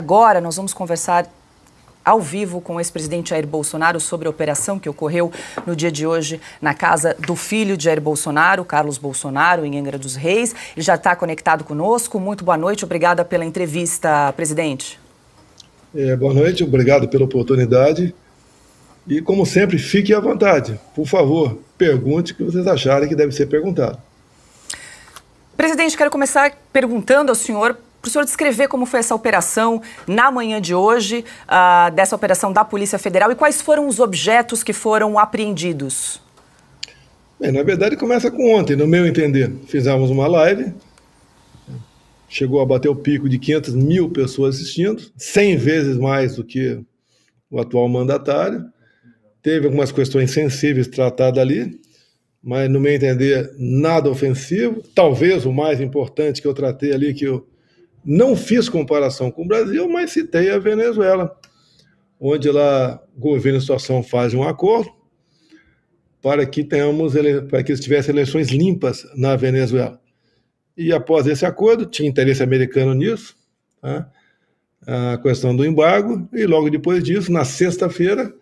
Agora nós vamos conversar ao vivo com o ex-presidente Jair Bolsonaro sobre a operação que ocorreu no dia de hoje na casa do filho de Jair Bolsonaro, Carlos Bolsonaro, em Angra dos Reis. Ele já está conectado conosco. Muito boa noite, obrigada pela entrevista, presidente. É, boa noite, obrigado pela oportunidade. E, como sempre, fique à vontade. Por favor, pergunte o que vocês acharem que deve ser perguntado. Presidente, quero começar perguntando ao senhor para o senhor descrever como foi essa operação na manhã de hoje, uh, dessa operação da Polícia Federal, e quais foram os objetos que foram apreendidos? Bem, na verdade, começa com ontem, no meu entender. Fizemos uma live, chegou a bater o pico de 500 mil pessoas assistindo, 100 vezes mais do que o atual mandatário. Teve algumas questões sensíveis tratadas ali, mas, no meu entender, nada ofensivo. Talvez o mais importante que eu tratei ali, que eu não fiz comparação com o Brasil, mas citei a Venezuela, onde lá o governo e situação faz um acordo para que tenhamos para que tivesse eleições limpas na Venezuela. E após esse acordo, tinha interesse americano nisso, tá? a questão do embargo, e logo depois disso, na sexta-feira,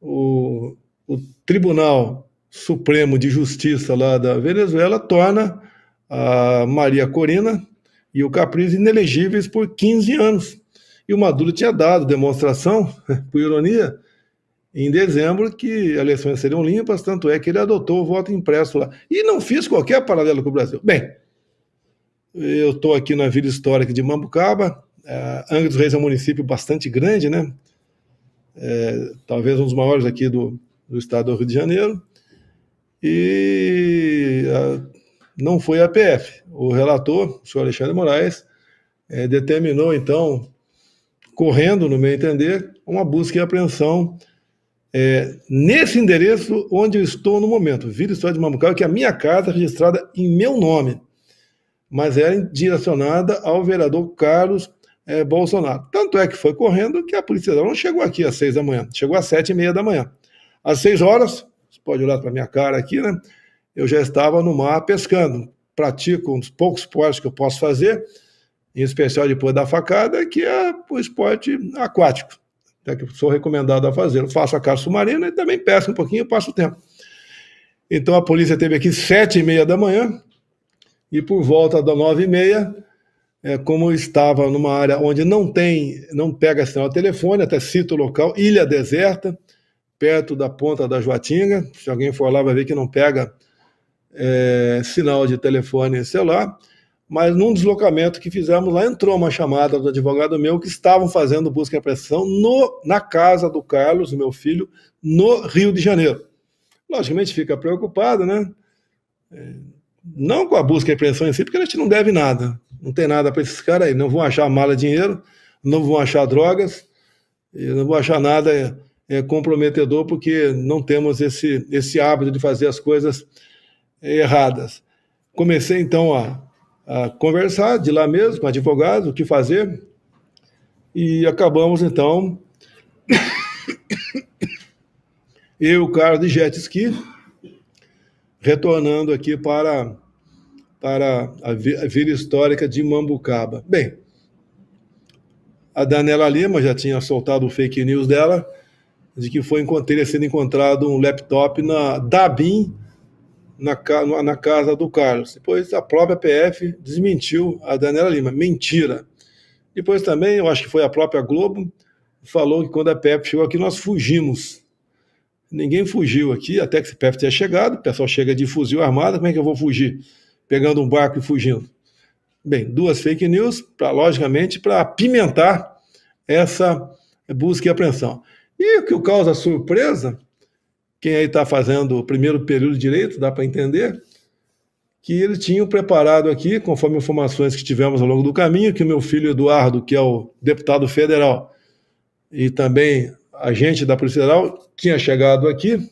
o, o Tribunal Supremo de Justiça lá da Venezuela torna a Maria Corina e o Capriz inelegíveis por 15 anos. E o Maduro tinha dado demonstração, por ironia, em dezembro que as eleições seriam limpas, tanto é que ele adotou o voto impresso lá. E não fiz qualquer paralelo com o Brasil. Bem, eu estou aqui na Vila Histórica de Mambucaba, é, Angra dos Reis é um município bastante grande, né? É, talvez um dos maiores aqui do, do estado do Rio de Janeiro, e a, ah, não foi a PF o relator, o senhor Alexandre Moraes, é, determinou, então, correndo, no meu entender, uma busca e apreensão é, nesse endereço onde eu estou no momento, Vila História de Mambucaba, que é a minha casa registrada em meu nome, mas era direcionada ao vereador Carlos é, Bolsonaro. Tanto é que foi correndo que a polícia não chegou aqui às seis da manhã, chegou às sete e meia da manhã. Às seis horas, você pode olhar para minha cara aqui, né? Eu já estava no mar pescando, pratico um dos poucos esportes que eu posso fazer, em especial depois da facada, que é o esporte aquático, é que sou recomendado a fazer. Eu faço a caça submarina e também peço um pouquinho, passo o tempo. Então a polícia teve aqui sete e meia da manhã e por volta das nove e meia, é, como eu estava numa área onde não tem, não pega sinal de telefone, até cito o local, Ilha Deserta, perto da ponta da Joatinga. Se alguém for lá vai ver que não pega é, sinal de telefone celular, mas num deslocamento que fizemos lá entrou uma chamada do advogado meu que estavam fazendo busca e apreensão no, na casa do Carlos, meu filho, no Rio de Janeiro. Logicamente fica preocupado, né? É, não com a busca e apreensão em si, porque a gente não deve nada, não tem nada para esses caras aí, não vão achar mala de dinheiro, não vão achar drogas, não vão achar nada é, é, comprometedor, porque não temos esse, esse hábito de fazer as coisas erradas. Comecei então a, a conversar de lá mesmo com advogados, o que fazer, e acabamos então eu, Carlos de jet ski, retornando aqui para para a vila histórica de Mambucaba. Bem, a Danela Lima já tinha soltado o fake news dela de que foi encont- sendo encontrado um laptop na Dabin, na, na casa do Carlos. Depois a própria PF desmentiu a Daniela Lima. Mentira. Depois também, eu acho que foi a própria Globo, falou que quando a PF chegou aqui, nós fugimos. Ninguém fugiu aqui, até que a PF tenha chegado, o pessoal chega de fuzil armado, como é que eu vou fugir? Pegando um barco e fugindo. Bem, duas fake news, pra, logicamente, para apimentar essa busca e apreensão. E o que causa surpresa quem aí está fazendo o primeiro período de direito, dá para entender, que ele tinha preparado aqui, conforme informações que tivemos ao longo do caminho, que o meu filho Eduardo, que é o deputado federal e também agente da Polícia Federal, tinha chegado aqui,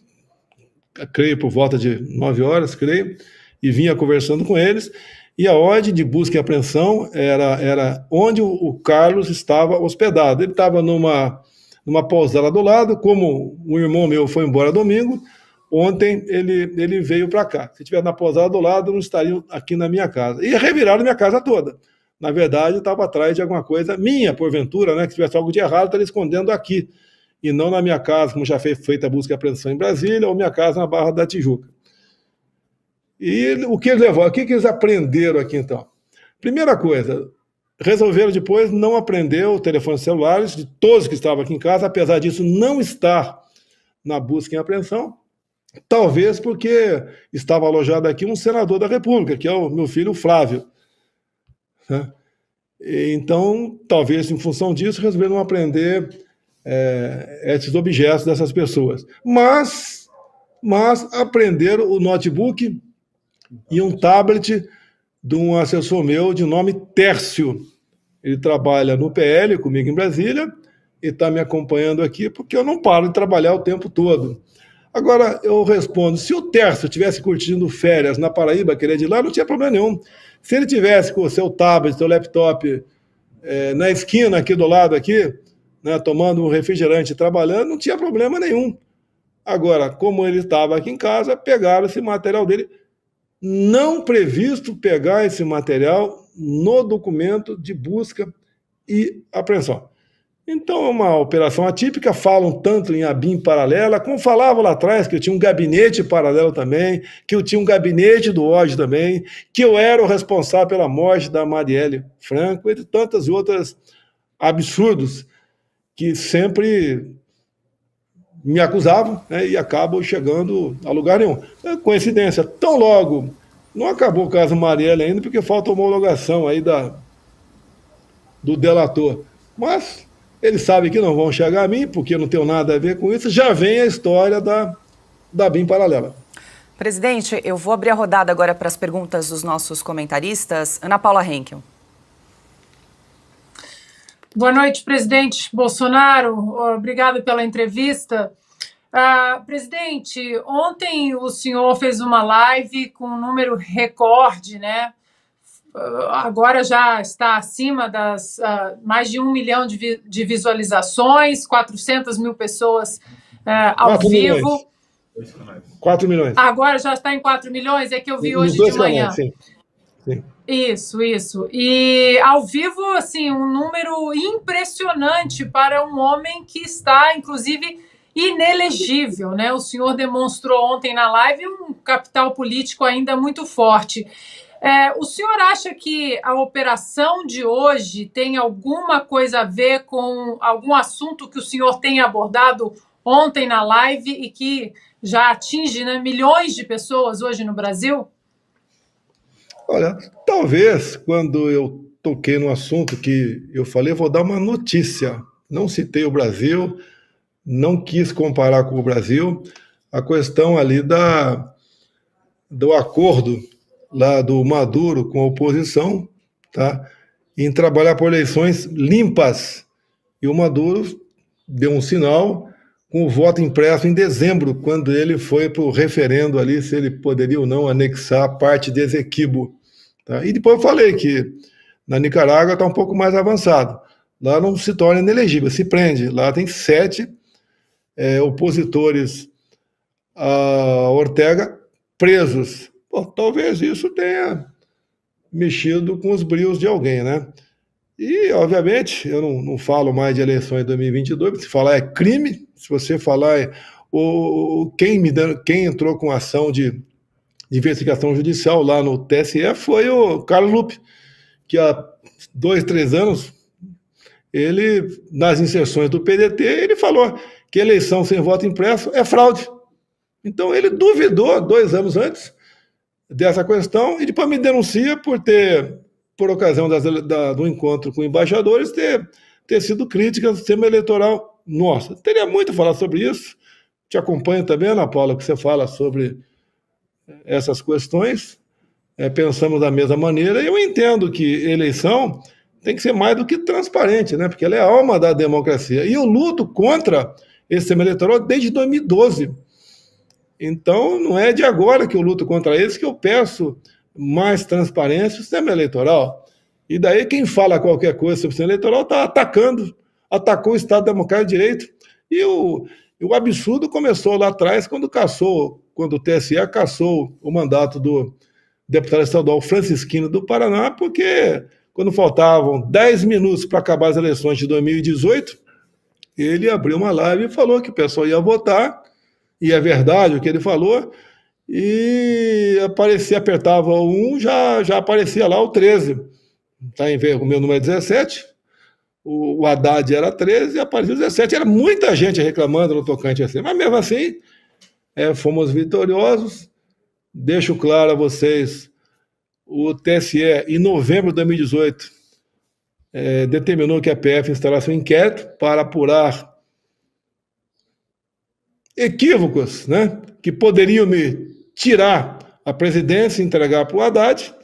creio por volta de nove horas, creio, e vinha conversando com eles, e a ordem de busca e apreensão era, era onde o Carlos estava hospedado. Ele estava numa numa pousada do lado. Como um irmão meu foi embora domingo, ontem ele, ele veio para cá. Se tiver na pousada do lado, não estaria aqui na minha casa. E reviraram minha casa toda. Na verdade, estava atrás de alguma coisa minha, porventura, né? Que se tivesse algo de errado, estaria escondendo aqui. E não na minha casa, como já foi feita a busca e apreensão em Brasília, ou minha casa na Barra da Tijuca. E o que eles levou? O que, que eles aprenderam aqui, então? Primeira coisa, Resolveram depois não aprender os telefones celulares de todos que estavam aqui em casa, apesar disso não estar na busca e apreensão, talvez porque estava alojado aqui um senador da República, que é o meu filho Flávio. Né? Então, talvez em função disso, resolveram não aprender é, esses objetos dessas pessoas. Mas, mas aprenderam o notebook e um tablet de um assessor meu de nome Tércio, ele trabalha no PL comigo em Brasília e está me acompanhando aqui, porque eu não paro de trabalhar o tempo todo. Agora, eu respondo: se o Terço tivesse curtindo férias na Paraíba, querer é de lá, não tinha problema nenhum. Se ele tivesse com o seu tablet, seu laptop é, na esquina aqui do lado, aqui, né, tomando um refrigerante trabalhando, não tinha problema nenhum. Agora, como ele estava aqui em casa, pegaram esse material dele. Não previsto pegar esse material no documento de busca e apreensão. Então, é uma operação atípica, falam tanto em ABIM paralela, como falavam lá atrás, que eu tinha um gabinete paralelo também, que eu tinha um gabinete do ódio também, que eu era o responsável pela morte da Marielle Franco, entre tantas outras absurdos que sempre me acusavam né, e acabam chegando a lugar nenhum. É coincidência, tão logo não acabou o caso Marielle ainda, porque falta homologação aí da, do delator. Mas eles sabem que não vão chegar a mim, porque eu não tenho nada a ver com isso. Já vem a história da, da BIM paralela. Presidente, eu vou abrir a rodada agora para as perguntas dos nossos comentaristas. Ana Paula Henkel. Boa noite, presidente Bolsonaro. Obrigada pela entrevista. Ah, presidente, ontem o senhor fez uma live com um número recorde, né? Agora já está acima das uh, mais de um milhão de, vi de visualizações, 400 mil pessoas uh, ao Quatro vivo. Milhões. Quatro milhões. Agora já está em 4 milhões, é que eu vi hoje de manhã. Canais, sim. Sim. Isso, isso. E ao vivo, assim, um número impressionante para um homem que está, inclusive inelegível, né? O senhor demonstrou ontem na live um capital político ainda muito forte. É, o senhor acha que a operação de hoje tem alguma coisa a ver com algum assunto que o senhor tem abordado ontem na live e que já atinge né, milhões de pessoas hoje no Brasil? Olha, talvez quando eu toquei no assunto que eu falei, eu vou dar uma notícia. Não citei o Brasil, não quis comparar com o Brasil a questão ali da, do acordo lá do Maduro com a oposição, tá? Em trabalhar por eleições limpas. E o Maduro deu um sinal com o voto impresso em dezembro, quando ele foi para o referendo ali se ele poderia ou não anexar parte de Esequibo. Tá? E depois eu falei que na Nicarágua está um pouco mais avançado. Lá não se torna inelegível, se prende. Lá tem sete é, opositores a Ortega presos. Bom, talvez isso tenha mexido com os brios de alguém, né? E, obviamente, eu não, não falo mais de eleições de 2022, se falar é crime, se você falar é, o, quem, me, quem entrou com ação de, de investigação judicial lá no TSE foi o Carlos Lupe, que há dois, três anos, ele, nas inserções do PDT, ele falou que eleição sem voto impresso é fraude. Então ele duvidou dois anos antes dessa questão e depois me denuncia por ter, por ocasião das, da, do encontro com embaixadores, ter, ter sido crítica do sistema eleitoral. Nossa, teria muito a falar sobre isso. Te acompanho também, Ana Paula, que você fala sobre eh, essas questões. É, pensamos da mesma maneira. Eu entendo que eleição tem que ser mais do que transparente, né? porque ela é a alma da democracia. E eu luto contra esse sistema eleitoral desde 2012. Então, não é de agora que eu luto contra eles que eu peço mais transparência no sistema eleitoral. E daí, quem fala qualquer coisa sobre o sistema eleitoral está atacando, atacou o Estado Democrático de Direito. E o, o absurdo começou lá atrás, quando caçou, quando o TSE caçou o mandato do deputado estadual Francisquino do Paraná, porque quando faltavam 10 minutos para acabar as eleições de 2018, ele abriu uma live e falou que o pessoal ia votar, e é verdade o que ele falou, e aparecia, apertava o 1, já, já aparecia lá o 13. Tá em ver o meu número é 17, o, o Haddad era 13 e apareceu 17. Era muita gente reclamando no tocante assim, mas mesmo assim, é, fomos vitoriosos. Deixo claro a vocês, o TSE, em novembro de 2018, é, determinou que a PF instalasse um inquérito para apurar equívocos né, que poderiam me tirar a presidência e entregar para o Haddad.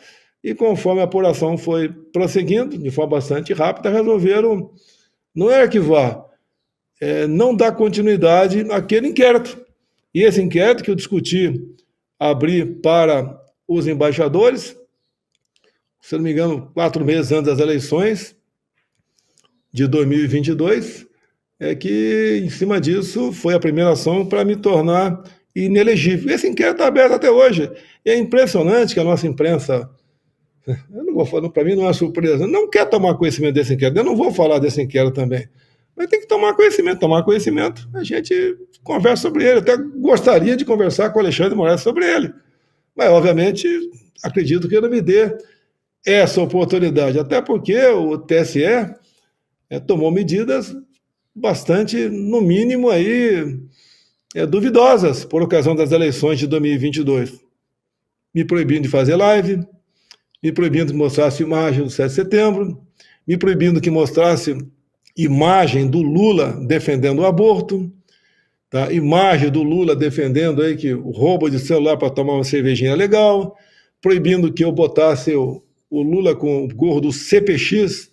E conforme a apuração foi prosseguindo, de forma bastante rápida, resolveram não é arquivar, é, não dar continuidade àquele inquérito. E esse inquérito que eu discuti abrir para os embaixadores, se não me engano, quatro meses antes das eleições, de 2022 é que, em cima disso, foi a primeira ação para me tornar inelegível. Esse inquérito está aberto até hoje. E é impressionante que a nossa imprensa. Eu não vou falar, para mim não é surpresa. Não quer tomar conhecimento desse inquérito. Eu não vou falar desse inquérito também. Mas tem que tomar conhecimento. Tomar conhecimento, a gente conversa sobre ele. até gostaria de conversar com o Alexandre Moraes sobre ele. Mas, obviamente, acredito que ele não me dê essa oportunidade. Até porque o TSE é, tomou medidas bastante, no mínimo, aí, é, duvidosas por ocasião das eleições de 2022. Me proibindo de fazer live, me proibindo que mostrasse imagem do 7 de setembro, me proibindo que mostrasse imagem do Lula defendendo o aborto, tá? imagem do Lula defendendo aí que o roubo de celular para tomar uma cervejinha é legal, proibindo que eu botasse o, o Lula com o gorro do CPX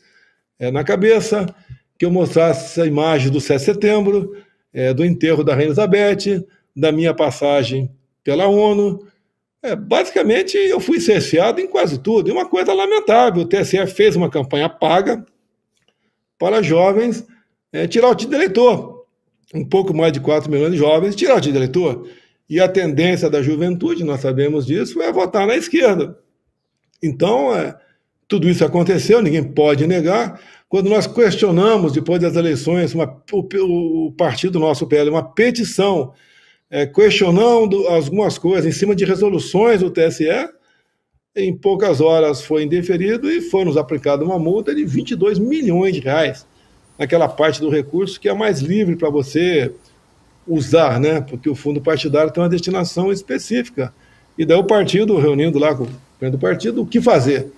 é, na cabeça, que eu mostrasse a imagem do 7 de setembro, é, do enterro da Rainha Elizabeth, da minha passagem pela ONU. É, basicamente, eu fui cerceado em quase tudo. E uma coisa lamentável: o TSE fez uma campanha paga para jovens é, tirar o título de eleitor. Um pouco mais de 4 milhões de jovens tirar o título de eleitor. E a tendência da juventude, nós sabemos disso, é votar na esquerda. Então, é, tudo isso aconteceu, ninguém pode negar. Quando nós questionamos, depois das eleições, uma, o, o, partido nosso, o PL, uma petição é, questionando algumas coisas em cima de resoluções do TSE, em poucas horas foi indeferido e foi nos aplicada uma multa de 22 milhões de reais naquela parte do recurso que é mais livre para você usar, né? Porque o fundo partidário tem uma destinação específica. E daí o partido, reunindo lá com o do partido, o que fazer?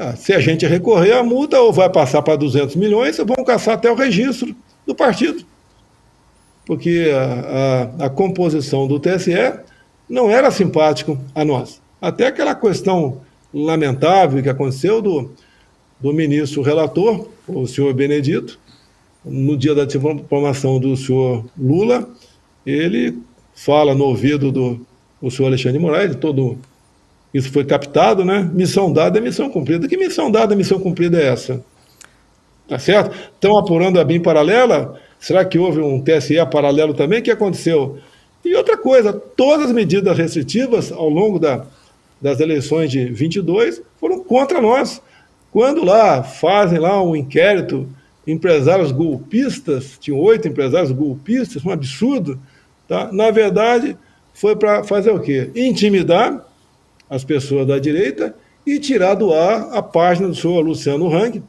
Ah, se a gente recorrer, a multa ou vai passar para 200 milhões ou vão caçar até o registro do partido. Porque a, a, a composição do TSE não era simpático a nós. Até aquela questão lamentável que aconteceu do, do ministro relator, o senhor Benedito, no dia da diplomação do senhor Lula, ele fala no ouvido do o senhor Alexandre de Moraes, todo isso foi captado, né? Missão dada é missão cumprida. Que missão dada, missão cumprida é essa? Tá certo? Estão apurando a BIM paralela? Será que houve um TSE paralelo também? O que aconteceu? E outra coisa, todas as medidas restritivas ao longo da, das eleições de 22 foram contra nós. Quando lá fazem lá um inquérito, empresários golpistas, tinham oito empresários golpistas, um absurdo, tá? na verdade foi para fazer o quê? Intimidar as pessoas da direita e tirar do ar a página do senhor Luciano Hang,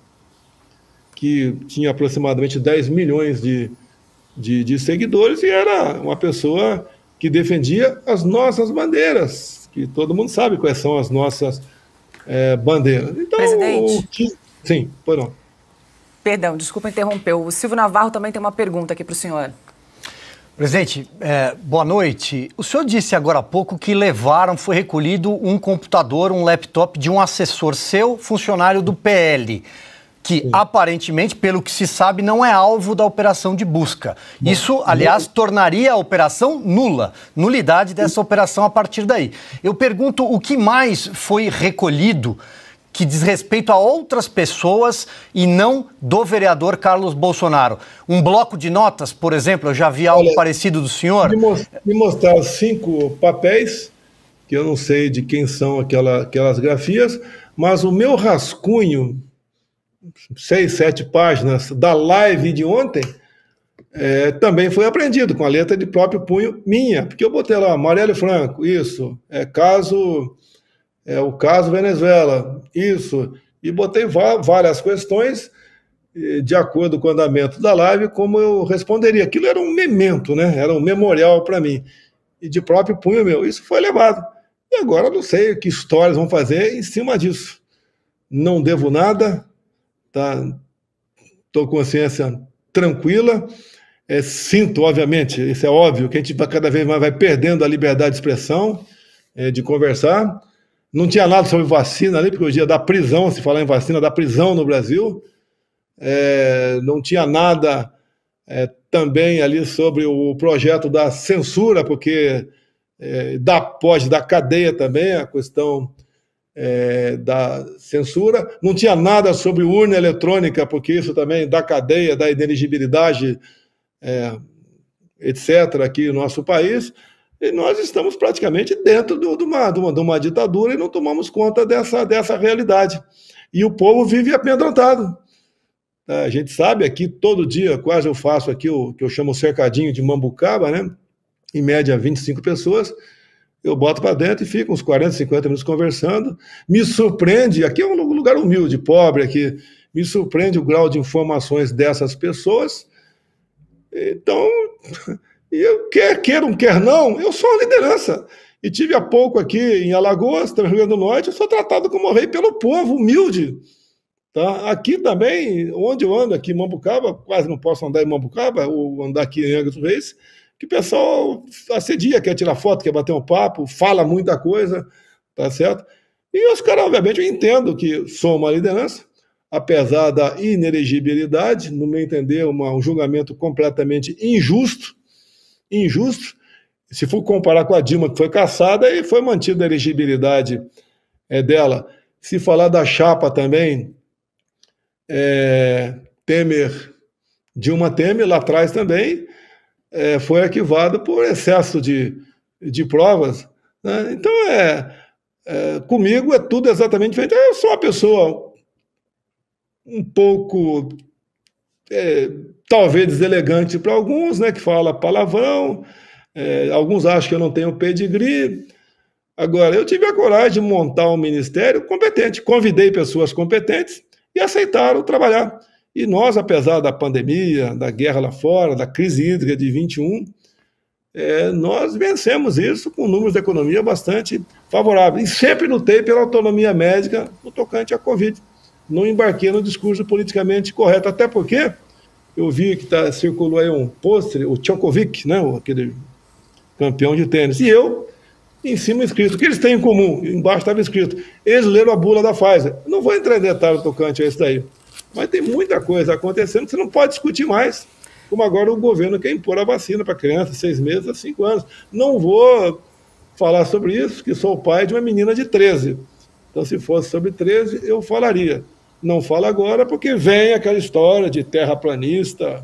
que tinha aproximadamente 10 milhões de, de, de, seguidores e era uma pessoa que defendia as nossas bandeiras, que todo mundo sabe quais são as nossas é, bandeiras. Então, Presidente. Que... Sim, por Perdão, desculpa interromper. O Silvio Navarro também tem uma pergunta aqui para o senhor. Presidente, é, boa noite. O senhor disse agora há pouco que levaram, foi recolhido um computador, um laptop de um assessor seu, funcionário do PL, que Sim. aparentemente, pelo que se sabe, não é alvo da operação de busca. Bom, Isso, aliás, eu... tornaria a operação nula, nulidade dessa operação a partir daí. Eu pergunto o que mais foi recolhido que diz respeito a outras pessoas e não do vereador Carlos Bolsonaro. Um bloco de notas, por exemplo, eu já vi algo Olha, parecido do senhor. Me mostrar cinco papéis, que eu não sei de quem são aquela, aquelas grafias, mas o meu rascunho, seis, sete páginas da live de ontem, é, também foi apreendido com a letra de próprio punho minha, porque eu botei lá Amarelo Franco, isso, é caso é, o caso Venezuela, isso, e botei várias questões de acordo com o andamento da live, como eu responderia. Aquilo era um memento, né? era um memorial para mim, e de próprio punho meu. Isso foi levado. E agora não sei que histórias vão fazer em cima disso. Não devo nada, tá? com consciência tranquila. É, sinto, obviamente, isso é óbvio, que a gente cada vez mais vai perdendo a liberdade de expressão, é, de conversar, não tinha nada sobre vacina ali, porque hoje dia da prisão, se falar em vacina, da prisão no Brasil. É, não tinha nada é, também ali sobre o projeto da censura, porque é, da, pós da cadeia também a questão é, da censura. Não tinha nada sobre urna eletrônica, porque isso também da cadeia, da ineligibilidade, é, etc., aqui no nosso país. E nós estamos praticamente dentro de, uma, de, uma, de uma ditadura e não tomamos conta dessa, dessa realidade. E o povo vive apedrontado. É, a gente sabe aqui, todo dia, quase eu faço aqui o que eu chamo cercadinho de mambucaba, né? Em média, 25 pessoas. Eu boto para dentro e fico uns 40, 50 minutos conversando. Me surpreende, aqui é um lugar humilde, pobre aqui. Me surpreende o grau de informações dessas pessoas. Então, E eu, quer queira ou quer não, eu sou a liderança. E tive há pouco aqui em Alagoas, no Rio Grande do Norte, eu sou tratado como rei pelo povo humilde. Tá? Aqui também, onde eu ando, aqui em Mambucaba, quase não posso andar em Mambucaba, ou andar aqui em Angra dos Reis, que o pessoal assedia, quer tirar foto, quer bater um papo, fala muita coisa, tá certo? E os caras, obviamente, eu entendo que sou uma liderança, apesar da inelegibilidade, no meu entender, uma, um julgamento completamente injusto, injusto. Se for comparar com a Dilma, que foi caçada, e foi mantida a elegibilidade é, dela. Se falar da chapa também, é, Temer, Dilma Temer, lá atrás também, é, foi arquivada por excesso de, de provas. Né? Então, é, é, comigo é tudo exatamente diferente. Eu sou uma pessoa um pouco é, talvez deselegante para alguns, né, que fala palavrão, é, alguns acham que eu não tenho pedigree. Agora, eu tive a coragem de montar um ministério competente, convidei pessoas competentes e aceitaram trabalhar. E nós, apesar da pandemia, da guerra lá fora, da crise hídrica de 21, é, nós vencemos isso com números de economia bastante favoráveis. E sempre lutei pela autonomia médica no tocante à Covid. Não embarquei no discurso politicamente correto, até porque eu vi que tá, circulou aí um pôster, o Tchokovic, né, aquele campeão de tênis. E eu, em cima escrito, o que eles têm em comum? Embaixo estava escrito, eles leram a bula da Pfizer. Não vou entrar em detalhe tocante a isso daí, mas tem muita coisa acontecendo que você não pode discutir mais, como agora o governo quer impor a vacina para criança, seis meses a cinco anos. Não vou falar sobre isso, que sou o pai de uma menina de 13. Então, se fosse sobre 13, eu falaria. Não fala agora porque vem aquela história de terraplanista,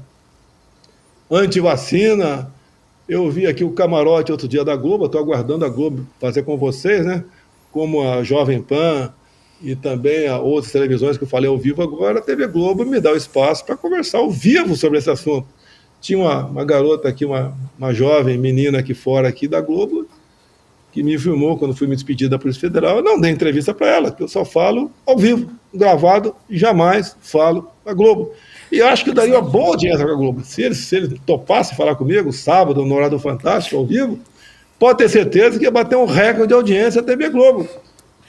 antivacina. Eu vi aqui o camarote outro dia da Globo, estou aguardando a Globo fazer com vocês, né? Como a Jovem Pan e também a outras televisões que eu falei ao vivo agora, a TV Globo me dá o espaço para conversar ao vivo sobre esse assunto. Tinha uma, uma garota aqui, uma, uma jovem menina aqui fora aqui da Globo, que me filmou quando fui me despedir da Polícia Federal. Eu não dei entrevista para ela, eu só falo ao vivo, gravado, e jamais falo a Globo. E acho que daria uma boa audiência para a Globo. Se eles se ele topasse falar comigo, sábado, no horário Fantástico, ao vivo, pode ter certeza que ia bater um recorde de audiência da TV Globo.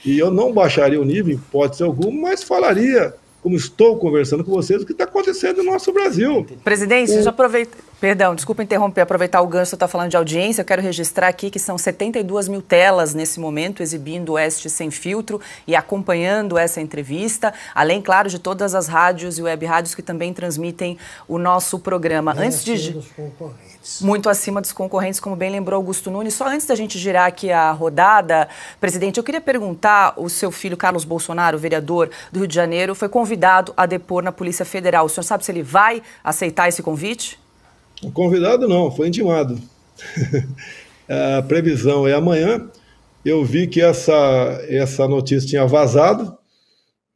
E eu não baixaria o nível, em hipótese alguma, mas falaria, como estou conversando com vocês, o que está acontecendo no nosso Brasil. Presidente, o... já aproveita. Perdão, desculpa interromper, aproveitar o gancho, está falando de audiência. Eu quero registrar aqui que são 72 mil telas nesse momento exibindo este sem filtro e acompanhando essa entrevista, além, claro, de todas as rádios e web rádios que também transmitem o nosso programa. Bem antes acima de dos concorrentes. muito acima dos concorrentes, como bem lembrou Augusto Nunes. Só antes da gente girar aqui a rodada, presidente, eu queria perguntar: o seu filho Carlos Bolsonaro, vereador do Rio de Janeiro, foi convidado a depor na Polícia Federal. O senhor sabe se ele vai aceitar esse convite? Convidado não, foi intimado. a previsão é amanhã. Eu vi que essa, essa notícia tinha vazado.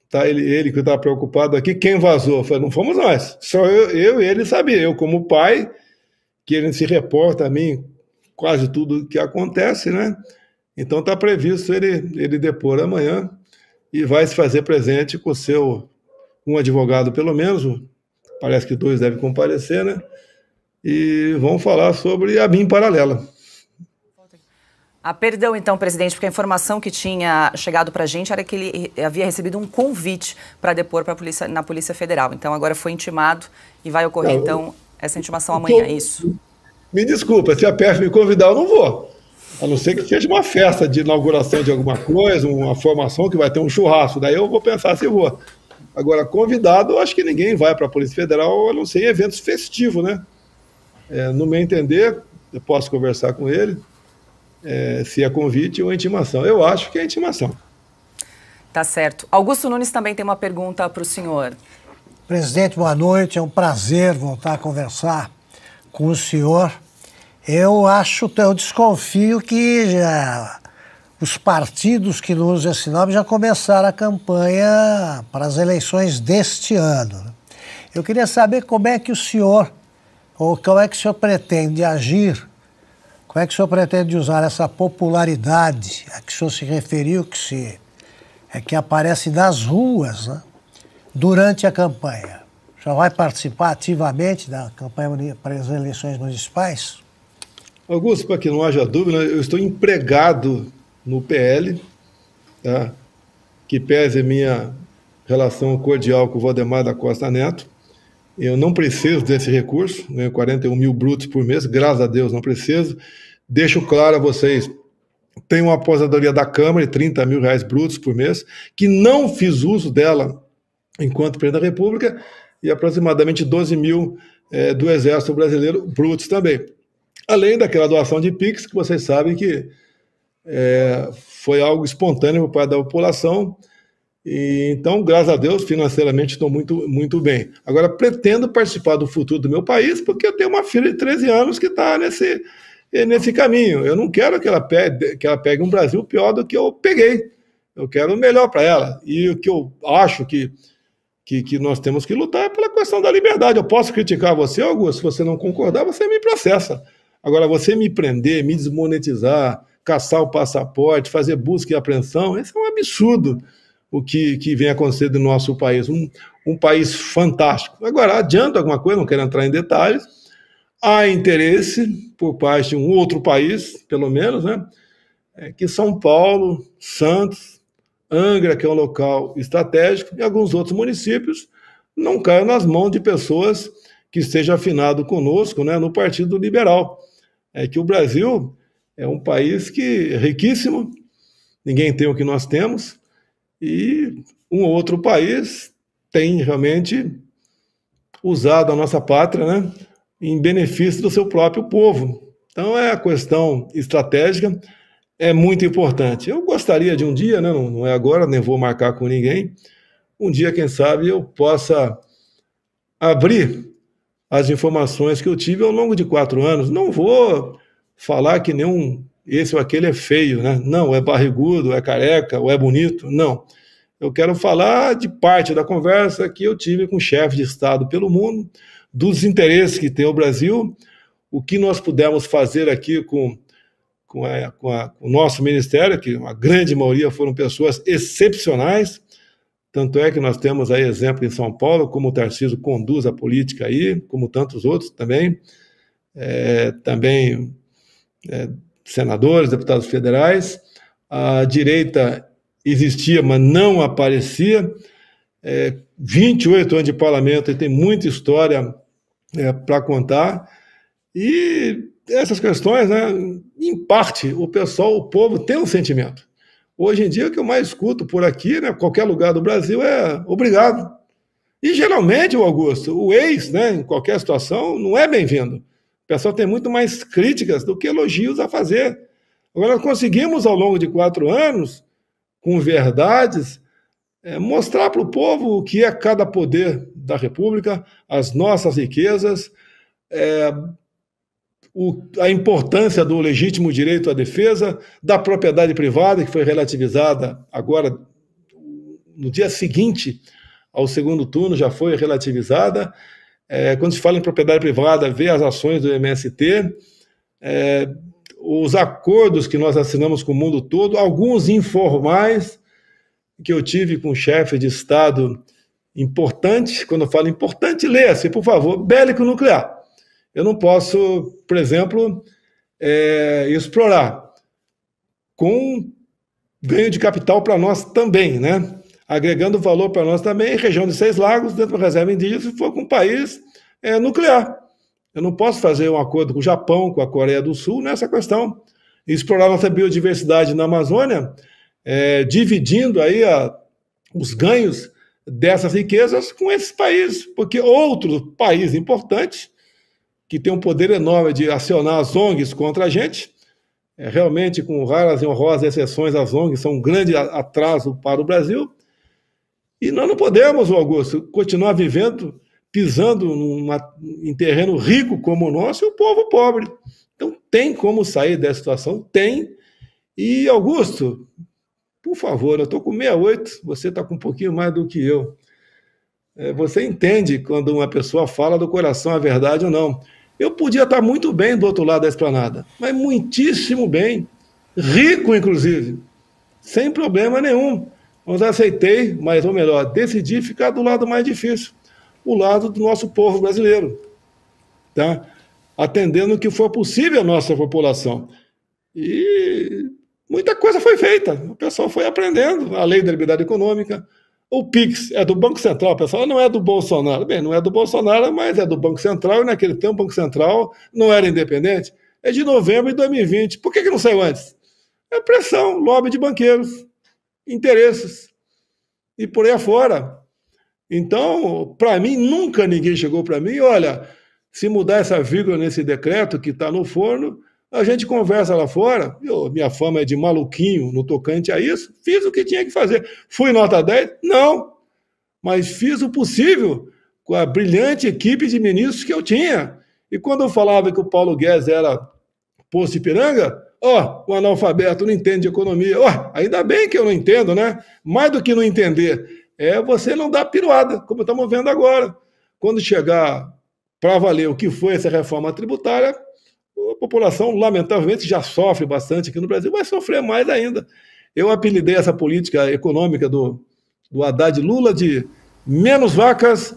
Tá, ele, ele que está preocupado aqui, quem vazou? Eu falei, não fomos nós. Só eu, eu e ele sabia. Eu, como pai, que ele se reporta a mim quase tudo que acontece, né? Então está previsto ele, ele depor amanhã e vai se fazer presente com o seu, um advogado pelo menos, parece que dois devem comparecer, né? e vão falar sobre a BIM paralela. Ah, perdão, então, presidente, porque a informação que tinha chegado para a gente era que ele havia recebido um convite para depor pra polícia, na Polícia Federal. Então, agora foi intimado e vai ocorrer, não, então, essa intimação amanhã, é isso? Me desculpa, se a PF me convidar, eu não vou. A não ser que seja uma festa de inauguração de alguma coisa, uma formação que vai ter um churrasco. Daí eu vou pensar se vou. Agora, convidado, eu acho que ninguém vai para a Polícia Federal, a não ser em eventos festivos, né? É, no meu entender, eu posso conversar com ele, é, se é convite ou intimação. Eu acho que é intimação. Tá certo. Augusto Nunes também tem uma pergunta para o senhor. Presidente, boa noite. É um prazer voltar a conversar com o senhor. Eu acho, eu desconfio que já, é, os partidos que nos esse nome já começaram a campanha para as eleições deste ano. Né? Eu queria saber como é que o senhor ou como é que o senhor pretende agir? Como é que o senhor pretende usar essa popularidade a que o senhor se referiu, que se é que aparece nas ruas, né? durante a campanha? Já vai participar ativamente da campanha para as eleições municipais? Augusto, para que não haja dúvida, eu estou empregado no PL, tá? que pese minha relação cordial com o Valdemar da Costa Neto. Eu não preciso desse recurso, ganho né? 41 mil brutos por mês, graças a Deus não preciso. Deixo claro a vocês, tenho uma aposentadoria da Câmara de 30 mil reais brutos por mês, que não fiz uso dela enquanto presidente da República, e aproximadamente 12 mil é, do Exército Brasileiro brutos também. Além daquela doação de PIX, que vocês sabem que é, foi algo espontâneo para da população, e, então, graças a Deus, financeiramente estou muito, muito bem. Agora, pretendo participar do futuro do meu país, porque eu tenho uma filha de 13 anos que está nesse, eh, nesse caminho. Eu não quero que ela, pegue, que ela pegue um Brasil pior do que eu peguei. Eu quero o melhor para ela. E o que eu acho que, que, que, nós temos que lutar é pela questão da liberdade. Eu posso criticar você, Augusto, se você não concordar, você me processa. Agora, você me prender, me desmonetizar, caçar o passaporte, fazer busca e apreensão, isso é um absurdo o que, que vem acontecendo no nosso país. Um, um país fantástico. Agora, adianta alguma coisa, não quero entrar em detalhes. Há interesse por parte de um outro país, pelo menos, né? É que São Paulo, Santos, Angra, que é um local estratégico, e alguns outros municípios não caiam nas mãos de pessoas que estejam afinado conosco né, no Partido Liberal. É que o Brasil é um país que é riquíssimo, ninguém tem o que nós temos, e um outro país tem realmente usado a nossa pátria né, em benefício do seu próprio povo. Então, é a questão estratégica, é muito importante. Eu gostaria de um dia, né, não é agora, nem vou marcar com ninguém, um dia, quem sabe, eu possa abrir as informações que eu tive ao longo de quatro anos. Não vou falar que nenhum esse ou aquele é feio, né? Não, é barrigudo, é careca, ou é bonito. Não. Eu quero falar de parte da conversa que eu tive com chefes de Estado pelo mundo, dos interesses que tem o Brasil, o que nós pudemos fazer aqui com, com, a, com, a, com o nosso ministério, que a grande maioria foram pessoas excepcionais. Tanto é que nós temos aí exemplo em São Paulo, como o Tarcísio conduz a política aí, como tantos outros também. É, também é, senadores, deputados federais, a direita existia, mas não aparecia. É, 28 anos de parlamento e tem muita história é, para contar. E essas questões, né, em parte, o pessoal, o povo tem um sentimento. Hoje em dia, o que eu mais escuto por aqui, né, qualquer lugar do Brasil, é obrigado. E geralmente, o Augusto, o ex, né, em qualquer situação, não é bem-vindo pessoal tem muito mais críticas do que elogios a fazer. Agora, conseguimos, ao longo de quatro anos, com verdades, é, mostrar para o povo o que é cada poder da República, as nossas riquezas, é, o, a importância do legítimo direito à defesa, da propriedade privada, que foi relativizada agora, no dia seguinte ao segundo turno, já foi relativizada. É, quando se fala em propriedade privada, vê as ações do MST, é, os acordos que nós assinamos com o mundo todo, alguns informais, que eu tive com um chefe de Estado importante, quando eu falo importante, leia-se, por favor, bélico nuclear. Eu não posso, por exemplo, é, explorar com ganho de capital para nós também, né? agregando valor para nós também, região de Seis Lagos, dentro da reserva indígena, se for com um país é, nuclear. Eu não posso fazer um acordo com o Japão, com a Coreia do Sul nessa questão. Explorar nossa biodiversidade na Amazônia, é, dividindo aí a, os ganhos dessas riquezas com esses países, porque outro país importante, que tem um poder enorme de acionar as ONGs contra a gente, é, realmente com raras e honrosas exceções, as ONGs são um grande atraso para o Brasil, e nós não podemos, Augusto, continuar vivendo, pisando numa, em terreno rico como o nosso e o povo pobre. Então tem como sair dessa situação? Tem. E, Augusto, por favor, eu estou com 68, você está com um pouquinho mais do que eu. É, você entende quando uma pessoa fala do coração a verdade ou não. Eu podia estar muito bem do outro lado da esplanada, mas muitíssimo bem, rico inclusive, sem problema nenhum. Mas aceitei, mas ou melhor, decidi ficar do lado mais difícil, o lado do nosso povo brasileiro, tá? Atendendo o que for possível à nossa população. E muita coisa foi feita. O pessoal foi aprendendo a lei da liberdade econômica. O Pix é do Banco Central, pessoal, não é do Bolsonaro. Bem, não é do Bolsonaro, mas é do Banco Central, e naquele tempo o Banco Central não era independente. É de novembro de 2020. Por que, que não saiu antes? É pressão, lobby de banqueiros interesses. E por aí afora. Então, para mim, nunca ninguém chegou para mim, olha, se mudar essa vírgula nesse decreto que está no forno, a gente conversa lá fora. Eu, minha fama é de maluquinho no tocante a isso. Fiz o que tinha que fazer. Fui nota 10? Não. Mas fiz o possível com a brilhante equipe de ministros que eu tinha. E quando eu falava que o Paulo Guedes era posto Ipiranga, Ó, oh, o analfabeto não entende de economia. Ó, oh, ainda bem que eu não entendo, né? Mais do que não entender, é você não dar piruada, como estamos vendo agora. Quando chegar para valer o que foi essa reforma tributária, a população, lamentavelmente, já sofre bastante aqui no Brasil, vai sofrer mais ainda. Eu apelidei essa política econômica do, do Haddad Lula de menos vacas,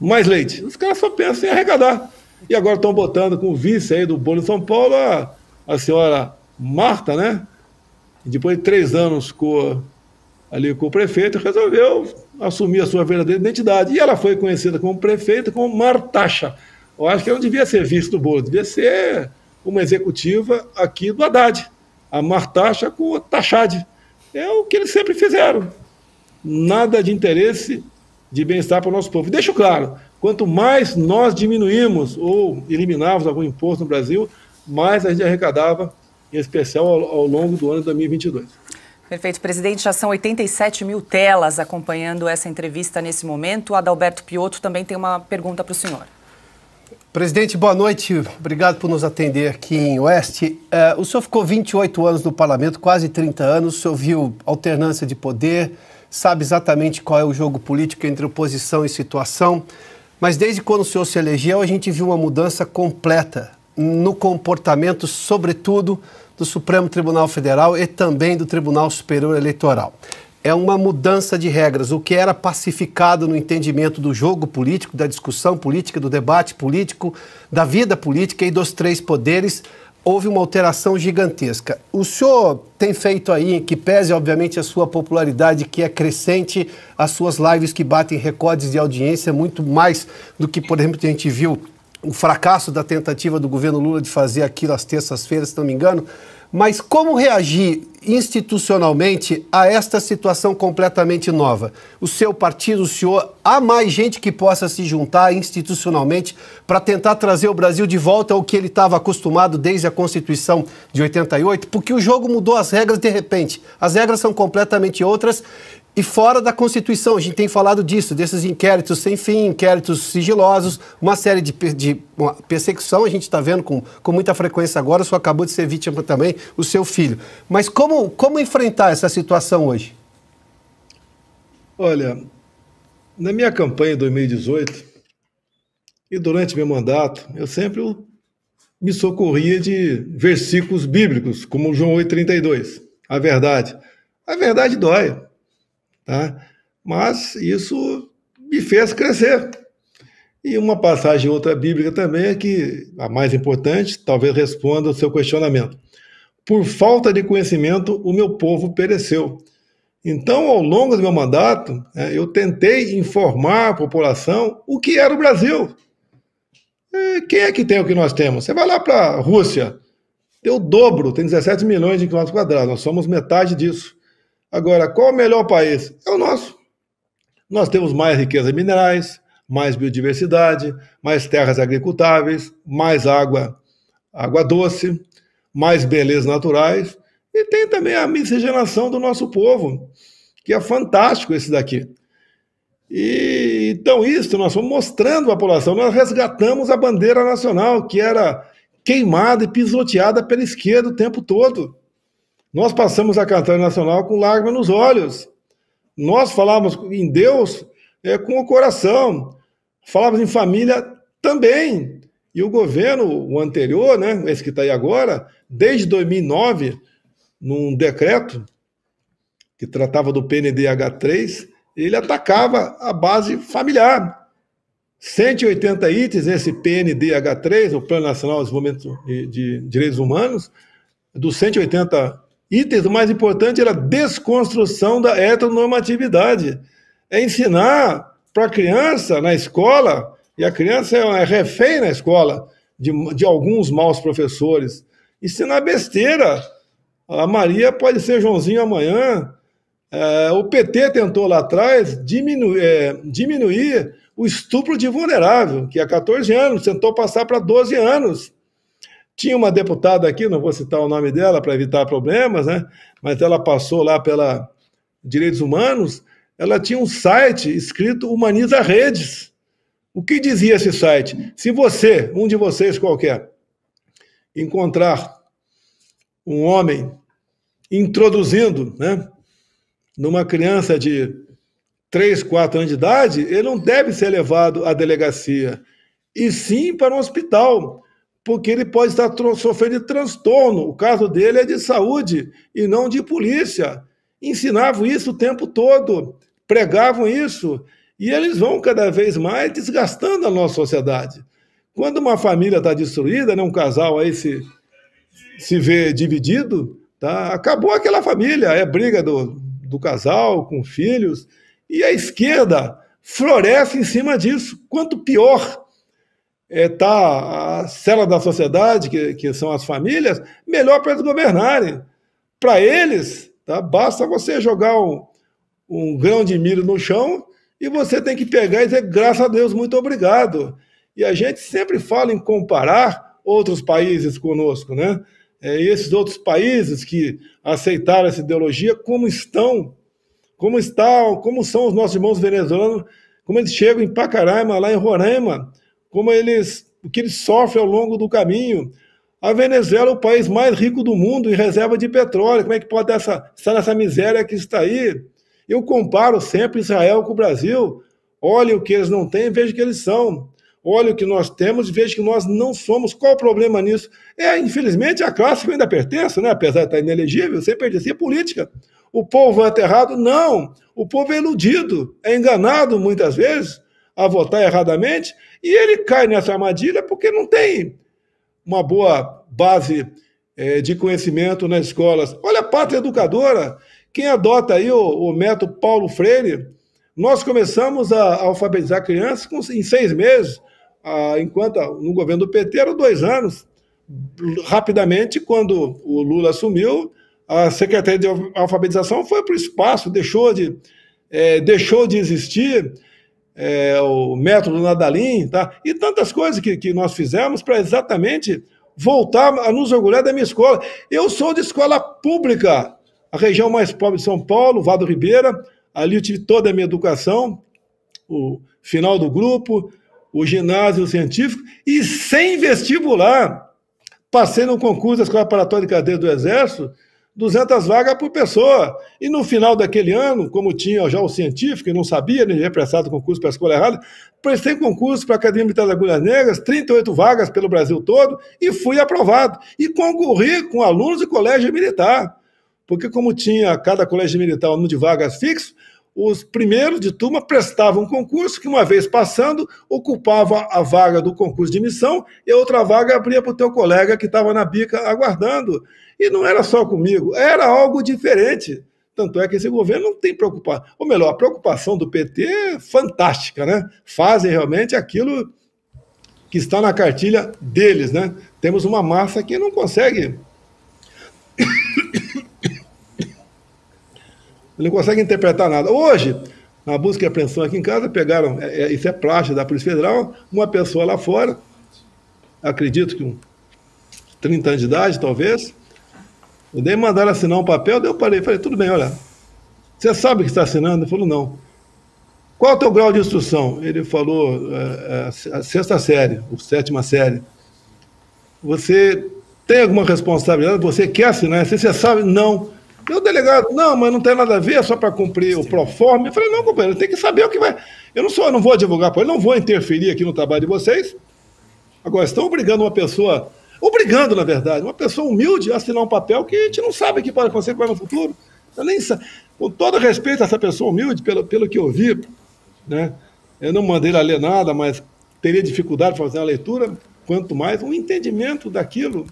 mais leite. Os caras só pensam em arrecadar. E agora estão botando com o vice aí do Bolo de São Paulo a, a senhora Marta, né? depois de três anos com, ali com o prefeito, resolveu assumir a sua verdadeira identidade. E ela foi conhecida como prefeita, como Martacha. Eu acho que ela não devia ser vice do devia ser uma executiva aqui do Haddad. A Martacha com o Tachad. É o que eles sempre fizeram. Nada de interesse de bem-estar para o nosso povo. Deixo claro, quanto mais nós diminuímos ou eliminávamos algum imposto no Brasil, mais a gente arrecadava em especial ao, ao longo do ano de 2022. Perfeito, presidente. Já são 87 mil telas acompanhando essa entrevista nesse momento. O Adalberto Piotto também tem uma pergunta para o senhor. Presidente, boa noite. Obrigado por nos atender aqui em Oeste. Uh, o senhor ficou 28 anos no parlamento, quase 30 anos. O senhor viu alternância de poder, sabe exatamente qual é o jogo político entre oposição e situação. Mas desde quando o senhor se elegeu, a gente viu uma mudança completa no comportamento, sobretudo, do Supremo Tribunal Federal e também do Tribunal Superior Eleitoral. É uma mudança de regras. O que era pacificado no entendimento do jogo político, da discussão política, do debate político, da vida política e dos três poderes, houve uma alteração gigantesca. O senhor tem feito aí, que pese, obviamente, a sua popularidade, que é crescente, as suas lives que batem recordes de audiência, muito mais do que, por exemplo, a gente viu o fracasso da tentativa do governo Lula de fazer aquilo às terças-feiras, se não me engano. Mas como reagir institucionalmente a esta situação completamente nova? O seu partido, o senhor, há mais gente que possa se juntar institucionalmente para tentar trazer o Brasil de volta ao que ele estava acostumado desde a Constituição de 88? Porque o jogo mudou as regras de repente. As regras são completamente outras e fora da Constituição. A gente tem falado disso, desses inquéritos sem fim, inquéritos sigilosos, uma série de, de uma perseguição a gente está vendo com, com muita frequência agora. Só acabou de ser vítima também o seu filho. Mas como, como enfrentar essa situação hoje? Olha, na minha campanha em 2018 e durante meu mandato, eu sempre me socorria de versículos bíblicos, como João 8,32. A verdade. A verdade dói. Tá? Mas isso me fez crescer. E uma passagem outra bíblica também, que a mais importante, talvez responda ao seu questionamento. Por falta de conhecimento, o meu povo pereceu. Então, ao longo do meu mandato, né, eu tentei informar a população o que era o Brasil. Quem é que tem o que nós temos? Você vai lá para a Rússia, tem o dobro, tem 17 milhões de quilômetros quadrados, nós somos metade disso. Agora, qual o melhor país? É o nosso. Nós temos mais riquezas minerais, mais biodiversidade, mais terras agricultáveis, mais água, água doce, mais belezas naturais e tem também a miscigenação do nosso povo, que é fantástico esse daqui. E então isso nós fomos mostrando à população, nós resgatamos a bandeira nacional que era queimada e pisoteada pela esquerda o tempo todo. Nós passamos a cantar nacional com lágrimas nos olhos. Nós falávamos em Deus é, com o coração. Falávamos em família também. E o governo, o anterior, né, esse que está aí agora, desde 2009, num decreto que tratava do PNDH3, ele atacava a base familiar. 180 itens nesse PNDH3, o Plano Nacional de Desenvolvimento de Direitos Humanos, dos 180 itens, o mais importante era a desconstrução da heteronormatividade. É ensinar para a criança na escola, e a criança é, é refém na escola de, de alguns maus professores, ensinar besteira. A Maria pode ser Joãozinho amanhã. É, o PT tentou lá atrás diminuir, é, diminuir o estupro de vulnerável, que é 14 anos, tentou passar para 12 anos. Tinha uma deputada aqui, não vou citar o nome dela para evitar problemas, né? Mas ela passou lá pela Direitos Humanos, ela tinha um site escrito Humaniza Redes. O que dizia esse site? Se você, um de vocês qualquer, encontrar um homem introduzindo, né, numa criança de 3, 4 anos de idade, ele não deve ser levado à delegacia, e sim para um hospital porque ele pode estar sofrendo de transtorno. O caso dele é de saúde e não de polícia. Ensinavam isso o tempo todo, pregavam isso, e eles vão cada vez mais desgastando a nossa sociedade. Quando uma família está destruída, né, um casal aí se, se vê dividido, tá? acabou aquela família, é briga do, do casal com filhos, e a esquerda floresce em cima disso. Quanto pior está é, a cela da sociedade, que, que são as famílias, melhor para eles governarem. Para eles, tá? basta você jogar um, um grão de milho no chão e você tem que pegar e dizer, graças a Deus, muito obrigado. E a gente sempre fala em comparar outros países conosco, né? É, e esses outros países que aceitaram essa ideologia, como estão, como estão, como são os nossos irmãos venezuelanos, como eles chegam em Pacaraima, lá em Roraima, como eles, o que eles sofrem ao longo do caminho. A Venezuela é o país mais rico do mundo em reserva de petróleo. Como é que pode essa, estar nessa miséria que está aí? Eu comparo sempre Israel com o Brasil. Olhe o que eles não têm, veja o que eles são. Olhe o que nós temos, veja que nós não somos. Qual o problema nisso? É, infelizmente, a classe que eu ainda pertenço, né? apesar de estar inelegível, você pertencia à política. O povo é aterrado? Não. O povo é iludido, é enganado muitas vezes a votar erradamente, e ele cai nessa armadilha porque não tem uma boa base é, de conhecimento nas escolas. Olha a pátria educadora, quem adota aí o, o método Paulo Freire, nós começamos a, a alfabetizar crianças com, em seis meses, a, enquanto no governo do PT eram dois anos. Rapidamente, quando o Lula assumiu, a Secretaria de Alfabetização foi para o espaço, deixou de, é, deixou de existir, é, o método Nadalim, tá? e tantas coisas que, que nós fizemos para exatamente voltar a nos orgulhar da minha escola. Eu sou de escola pública, a região mais pobre de São Paulo, Vado Ribeira, ali eu tive toda a minha educação, o final do grupo, o ginásio científico, e sem vestibular, passei no concurso da Escola Preparatória de Cadeia do Exército, 200 vagas por pessoa. E no final daquele ano, como tinha já o científico, e não sabia, nem havia prestado concurso para a escola errada, prestei concurso para a Academia Militar das Agulhas Negras, 38 vagas pelo Brasil todo, e fui aprovado. E concorri com alunos de colégio militar. Porque, como tinha cada colégio militar um número de vagas fixo, os primeiros de turma prestavam um concurso que, uma vez passando, ocupava a vaga do concurso de missão e a outra vaga abria para o teu colega que estava na bica aguardando. E não era só comigo, era algo diferente. Tanto é que esse governo não tem preocupação. Ou melhor, a preocupação do PT é fantástica, né? Fazem realmente aquilo que está na cartilha deles, né? Temos uma massa que não consegue. não consegue interpretar nada. Hoje, na busca e apreensão aqui em casa, pegaram, é, é isso é praxe da Polícia Federal, uma pessoa lá fora, acredito que um 30 anos de idade, talvez, eu dei mandaram assinar um papel, daí eu parei, falei, tudo bem, olha. Você sabe que está assinando? Ele falou, não. Qual é o teu grau de instrução? Ele falou, é, é, a, sexta série, ou sétima série. Você tem alguma responsabilidade? Você quer assinar? Você, você sabe? Não. Meu delegado, não, mas não tem nada a ver, é só para cumprir Sim. o proforme. Eu falei, não, companheiro, tem que saber o que vai. Eu não sou, eu não vou advogar para ele, não vou interferir aqui no trabalho de vocês. Agora, estão obrigando uma pessoa obrigando, na verdade, uma pessoa humilde a assinar um papel que a gente não sabe o que pode acontecer vai no futuro. Eu nem Com todo respeito a essa pessoa humilde, pelo, pelo que eu vi, né? eu não mandei ela ler nada, mas teria dificuldade para fazer a leitura, quanto mais um entendimento daquilo.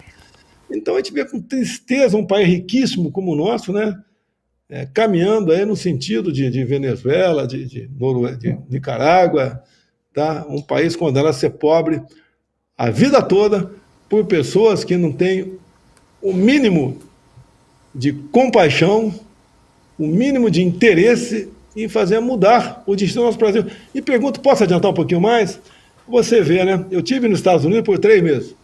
Então a gente vê com tristeza um país riquíssimo como o nosso, né? É, caminhando aí no sentido de, de Venezuela, de, de, Norue... de Nicarágua, tá? um país condenado a ser pobre a vida toda, por pessoas que não têm o mínimo de compaixão, o mínimo de interesse em fazer mudar o destino do nosso Brasil. E pergunto, posso adiantar um pouquinho mais? Você vê, né? Eu tive nos Estados Unidos por três meses.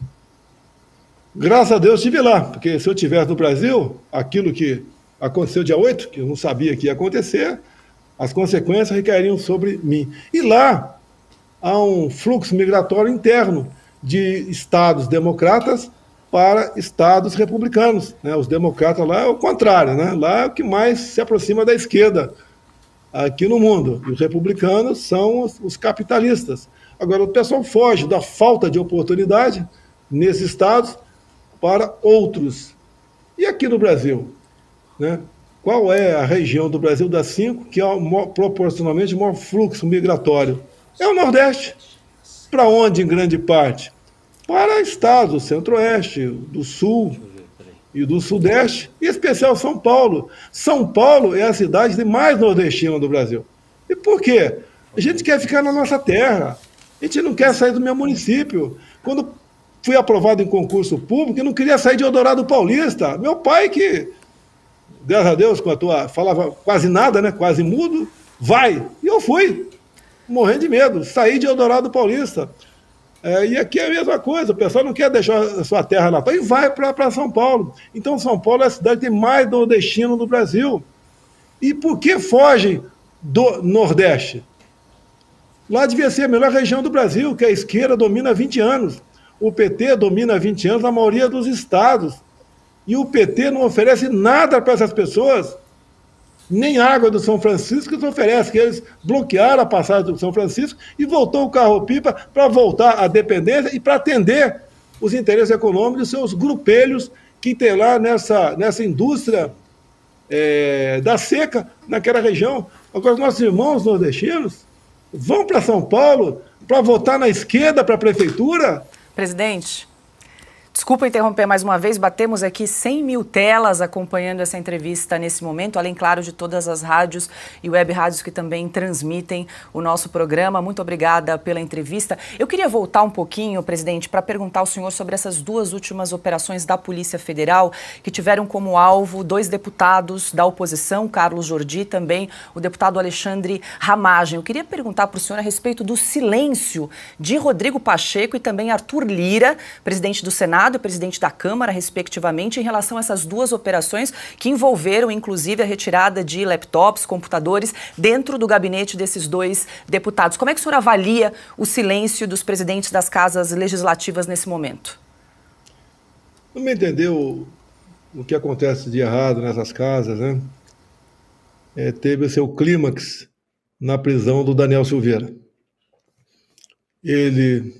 Graças a Deus estive lá, porque se eu tivesse no Brasil, aquilo que aconteceu dia 8, que eu não sabia que ia acontecer, as consequências recairiam sobre mim. E lá há um fluxo migratório interno de estados democratas para estados republicanos. Né? Os democratas lá é o contrário, né? lá é o que mais se aproxima da esquerda aqui no mundo. E os republicanos são os, os capitalistas. Agora, o pessoal foge da falta de oportunidade nesses estados para outros. E aqui no Brasil? Né? Qual é a região do Brasil das cinco que é proporcionalmente o maior fluxo migratório? É o Nordeste para onde em grande parte? Para estados centro-oeste, do sul e do sudeste, e em especial São Paulo. São Paulo é a cidade mais nordestina do Brasil. E por quê? A gente quer ficar na nossa terra. A gente não quer sair do meu município. Quando fui aprovado em concurso público, eu não queria sair de Eldorado Paulista. Meu pai, que, graças a Deus, com a tua, falava quase nada, né? quase mudo, vai. E eu fui morrendo de medo, sair de Eldorado Paulista. É, e aqui é a mesma coisa, o pessoal não quer deixar a sua terra natal e vai para São Paulo. Então, São Paulo é a cidade que tem mais nordestino do Brasil. E por que fogem do Nordeste? Lá devia ser a melhor região do Brasil, que a esquerda domina há 20 anos. O PT domina há 20 anos na maioria dos estados. E o PT não oferece nada para essas pessoas nem água do São Francisco oferece, que eles bloquearam a passagem do São Francisco e voltou o carro-pipa para voltar à dependência e para atender os interesses econômicos dos seus grupelhos que tem lá nessa, nessa indústria é, da seca naquela região. Agora, os nossos irmãos nordestinos vão para São Paulo para votar na esquerda para a prefeitura? Presidente, Desculpa interromper mais uma vez, batemos aqui 100 mil telas acompanhando essa entrevista nesse momento, além, claro, de todas as rádios e web rádios que também transmitem o nosso programa. Muito obrigada pela entrevista. Eu queria voltar um pouquinho, presidente, para perguntar ao senhor sobre essas duas últimas operações da Polícia Federal, que tiveram como alvo dois deputados da oposição, Carlos Jordi, também o deputado Alexandre Ramagem. Eu queria perguntar para o senhor a respeito do silêncio de Rodrigo Pacheco e também Arthur Lira, presidente do Senado Senado e o presidente da Câmara, respectivamente, em relação a essas duas operações que envolveram, inclusive, a retirada de laptops, computadores dentro do gabinete desses dois deputados. Como é que o senhor avalia o silêncio dos presidentes das casas legislativas nesse momento? Não me entendeu o que acontece de errado nessas casas, né? É, teve o seu clímax na prisão do Daniel Silveira. Ele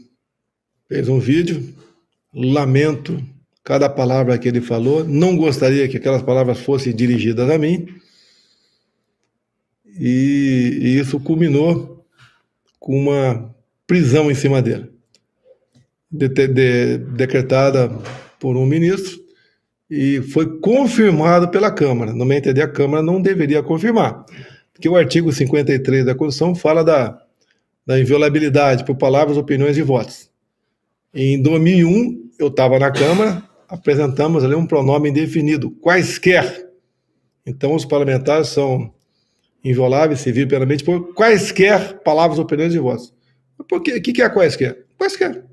fez um vídeo lamento cada palavra que ele falou, não gostaria que aquelas palavras fossem dirigidas a mim. E, e isso culminou com uma prisão em cima dele, de, de, decretada por um ministro e foi confirmado pela Câmara. No meu entender, a Câmara não deveria confirmar, porque o artigo 53 da Constituição fala da, da inviolabilidade por palavras, opiniões e votos. Em 2001, eu estava na Câmara, apresentamos ali um pronome indefinido, quaisquer. Então, os parlamentares são invioláveis, civis plenamente, por quaisquer palavras, opiniões e votos. O que, que é quaisquer? Quaisquer.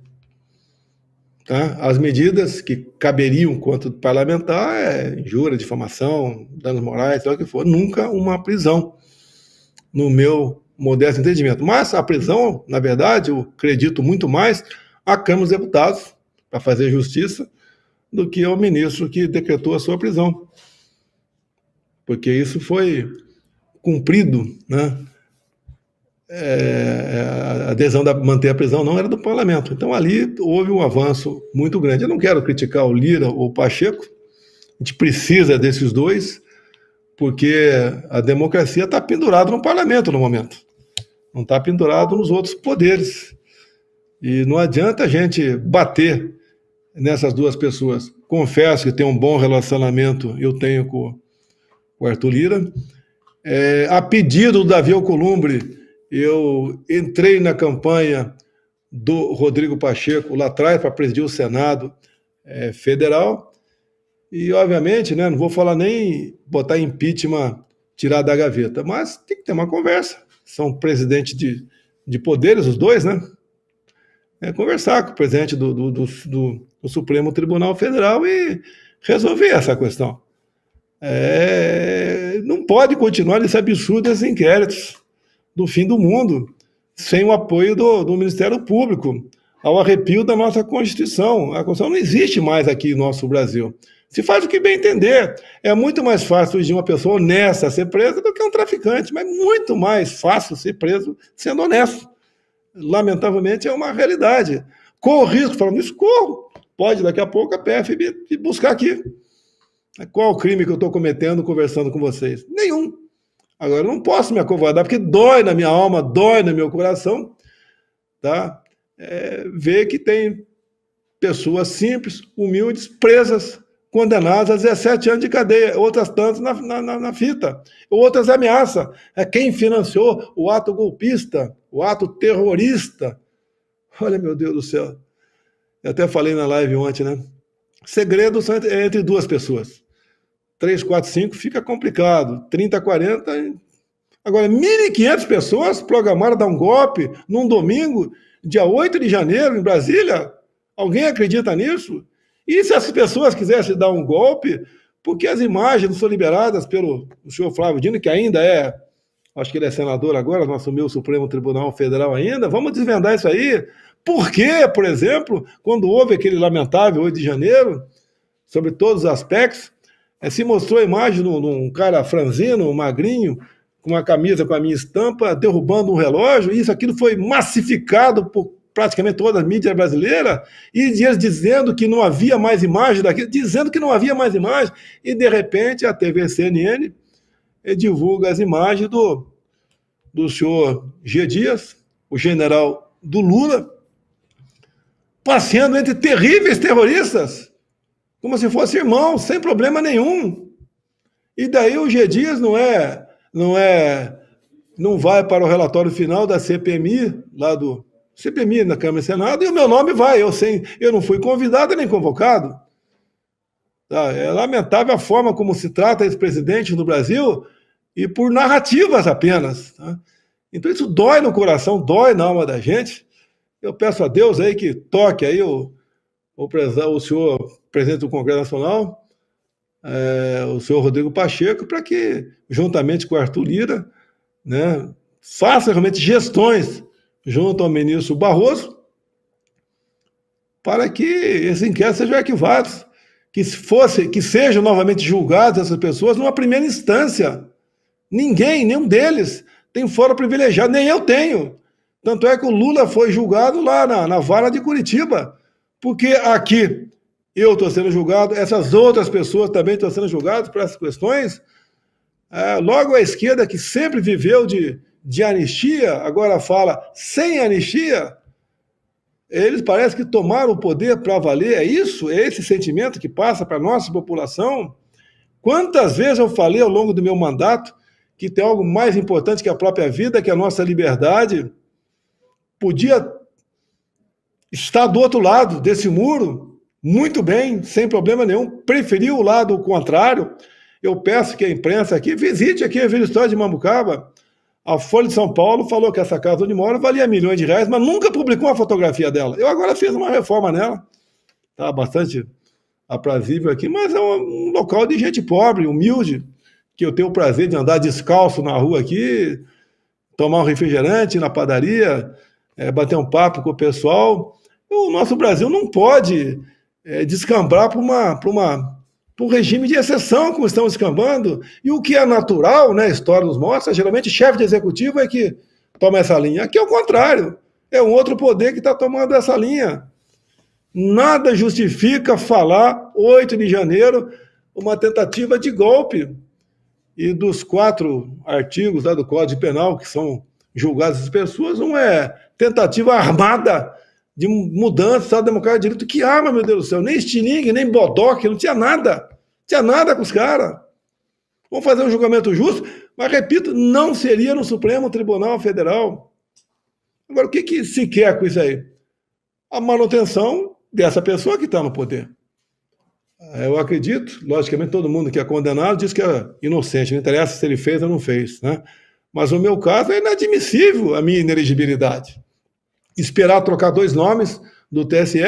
Tá? As medidas que caberiam quanto parlamentar é injúria, difamação, danos morais, o que for, nunca uma prisão, no meu modesto entendimento. Mas a prisão, na verdade, eu acredito muito mais à Câmara dos Deputados, para fazer justiça, do que ao ministro que decretou a sua prisão. Porque isso foi cumprido, né? É, é, a adesão da manter a prisão não era do parlamento. Então ali houve um avanço muito grande. Eu não quero criticar o Lira ou o Pacheco, a gente precisa desses dois, porque a democracia está pendurada no parlamento no momento, não está pendurada nos outros poderes. E não adianta a gente bater nessas duas pessoas. Confesso que tenho um bom relacionamento, eu tenho com o Arthur Lira. É, a pedido do Davi Alcolumbre, eu entrei na campanha do Rodrigo Pacheco lá atrás para presidir o Senado é, Federal. E, obviamente, né, não vou falar nem botar impeachment, tirar da gaveta, mas tem que ter uma conversa. São presidentes de, de poderes, os dois, né? é, conversar com o presidente do, do, do, do, Supremo Tribunal Federal e resolver essa questão. É, não pode continuar esse absurdo, esses inquéritos do fim do mundo, sem o apoio do, Ministério Público, ao arrepio da nossa Constituição. A Constituição não existe mais aqui no nosso Brasil. Se faz o que bem entender. É muito mais fácil de uma pessoa honesta ser presa do que um traficante, mas muito mais fácil ser preso sendo honesto lamentavelmente, é uma realidade. o risco, falando isso, corro. Pode daqui a pouco a PF me buscar aqui. Qual o crime que eu estou cometendo conversando com vocês? Nenhum. Agora, eu não posso me acovardar, porque dói na minha alma, dói no meu coração, tá? É, ver que tem pessoas simples, humildes, presas condenados a 17 anos de cadeia, outras tantas na, na, na fita, outras ameaça. É quem financiou o ato golpista, o ato terrorista. Olha, meu Deus do céu. Eu até falei na live ontem, né? Segredo é entre duas pessoas. 3, 4, 5 fica complicado. 30, 40. Agora, 1.500 pessoas programaram dar um golpe num domingo, dia 8 de janeiro, em Brasília? Alguém acredita nisso? E se as pessoas quisessem dar um golpe, porque as imagens não são liberadas pelo senhor Flávio Dino, que ainda é, acho que ele é senador agora, não assumiu o Supremo Tribunal Federal ainda, vamos desvendar isso aí. Por que, por exemplo, quando houve aquele lamentável 8 de janeiro, sobre todos os aspectos, eh, se mostrou a imagem de um cara franzino, magrinho, com uma camisa com a minha estampa, derrubando um relógio, e isso aquilo foi massificado por praticamente toda a mídia brasileira, e eles dizendo que não havia mais imagem daquilo, dizendo que não havia mais imagem, e de repente a TV CNN eh, divulga as imagens do, do senhor G. Dias, o general do Lula, passeando entre terríveis terroristas, como se fosse irmão, sem problema nenhum. E daí o G. Dias não é, não é, não vai para o relatório final da CPMI, lá do CPMI na Câmara e Senado, e o meu nome vai. Eu, sem, eu não fui convidado nem convocado. Tá? É lamentável a forma como se trata esse presidente no Brasil e por narrativas apenas. Tá? Então isso dói no coração, dói na alma da gente. Eu peço a Deus aí que toque aí o, o, o senhor presidente do Congresso Nacional, é, o senhor Rodrigo Pacheco, para que, juntamente com o Arthur Lira, né, faça realmente gestões junto ao ministro Barroso, para que esse inquérito seja arquivado, que fosse, que sejam novamente julgadas essas pessoas numa primeira instância. Ninguém, nenhum deles, tem fora privilegiado, nem eu tenho. Tanto é que o Lula foi julgado lá na, na vara de Curitiba, porque aqui eu estou sendo julgado, essas outras pessoas também estão sendo julgadas por essas questões. É, logo a esquerda, que sempre viveu de, de anistia, agora fala sem anistia. Eles parece que tomaram o poder para valer, é isso? É esse sentimento que passa para a nossa população? Quantas vezes eu falei ao longo do meu mandato que tem algo mais importante que a própria vida, que a nossa liberdade? Podia estar do outro lado desse muro, muito bem, sem problema nenhum, preferiu o lado contrário. Eu peço que a imprensa aqui visite aqui a Vila História de Mambucaba, a Folha de São Paulo falou que essa casa onde mora valia milhões de reais, mas nunca publicou uma fotografia dela. Eu agora fiz uma reforma nela, tá bastante aprazível aqui, mas é um, local de gente pobre, humilde, que eu tenho o prazer de andar descalço na rua aqui, tomar um refrigerante na padaria, é, bater um papo com o pessoal. O nosso Brasil não pode é, descambrar para uma, uma para o regime de exceção como estão escambando. E o que é natural, né, a história nos mostra, é, geralmente chefe de executivo é que toma essa linha. Aqui é o contrário, é um outro poder que está tomando essa linha. Nada justifica falar 8 de janeiro uma tentativa de golpe. E dos quatro artigos lá do Código Penal que são julgados as pessoas, um é tentativa armada de mudança, Estado Democrático de Direito, que arma, meu Deus do céu, nem estilingue, nem bodoque, não tinha nada, não tinha nada com os caras. Vamos fazer um julgamento justo, mas repito, não seria no Supremo Tribunal Federal. Agora, o que, que se quer com isso aí? A manutenção dessa pessoa que está no poder. É, eu acredito, logicamente, todo mundo que é condenado diz que é inocente, não interessa se ele fez ou não fez, né? Mas o meu caso é inadmissível a minha inelegibilidade esperar trocar dois nomes do TSE.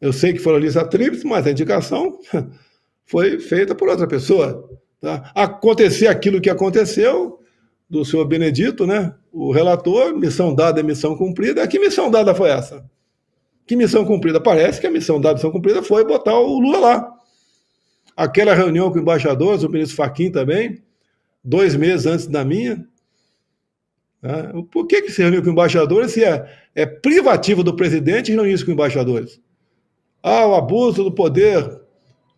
Eu sei que foram lista tríplice, mas a indicação foi feita por outra pessoa. Tá? Acontecer aquilo que aconteceu do senhor Benedito, né? o relator, missão dada missão cumprida. Que missão dada foi essa? Que missão cumprida? Parece que a missão dada, missão cumprida foi botar o Lula lá. Aquela reunião com embaixadores, o ministro Faquim também, dois meses antes da minha, né? Por que, que se reuniu com embaixadores se é, é privativo do presidente reunir-se com embaixadores? Ah, o abuso do poder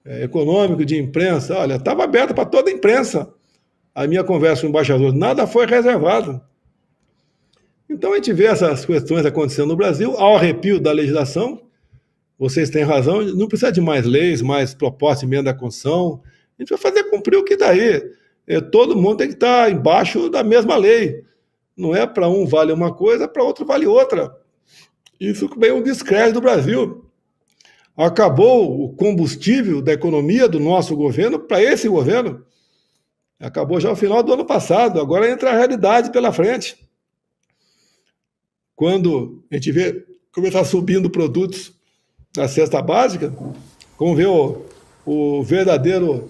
é, econômico de imprensa. Olha, estava aberto para toda a imprensa a minha conversa com o embaixador. Nada foi reservado. Então a gente vê essas questões acontecendo no Brasil, ao arrepio da legislação. Vocês têm razão, não precisa de mais leis, mais propostas de emenda à Constituição. A gente vai fazer cumprir o que está aí. É, todo mundo tem que estar tá embaixo da mesma lei. Não é para um vale uma coisa, para outro vale outra. Isso também um descrédito do Brasil. Acabou o combustível da economia do nosso governo para esse governo. Acabou já o final do ano passado, agora entra a realidade pela frente. Quando a gente vê começar subindo produtos da cesta básica, como vê o, o verdadeiro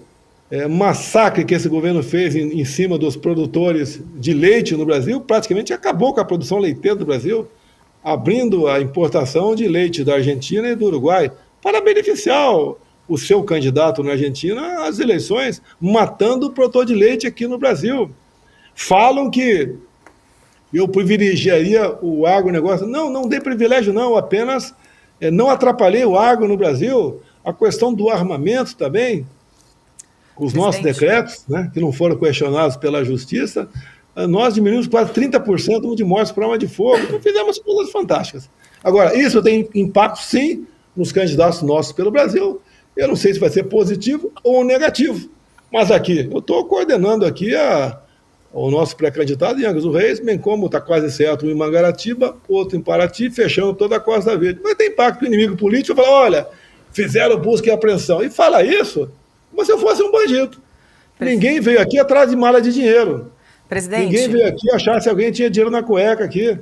é, massacre que esse governo fez em, em, cima dos produtores de leite no Brasil, praticamente acabou com a produção leiteira do Brasil, abrindo a importação de leite da Argentina e do Uruguai para beneficiar o, o seu candidato na Argentina às eleições, matando o produtor de leite aqui no Brasil. Falam que eu privilegiaria o agronegócio. Não, não dê privilégio, não, apenas é, não atrapalhei o agro no Brasil. A questão do armamento também, os nossos decretos, né, que não foram questionados pela Justiça, eh, nós diminuímos quase 30% de mortes por arma de fogo, então fizemos coisas fantásticas. Agora, isso tem impacto, sim, nos candidatos nossos pelo Brasil. Eu não sei se vai ser positivo ou negativo, mas aqui, eu estou coordenando aqui a, o nosso pré-candidato, Yangas do Reis, bem como está quase certo um em Mangaratiba, outro em Paraty, fechando toda a Costa Verde. Mas tem impacto no inimigo político, falar, olha, fizeram busca e apreensão. E fala isso, como se eu fosse um bandido. Presidente. Ninguém veio aqui atrás de mala de dinheiro. Presidente. Ninguém veio aqui achar se alguém tinha dinheiro na cueca aqui.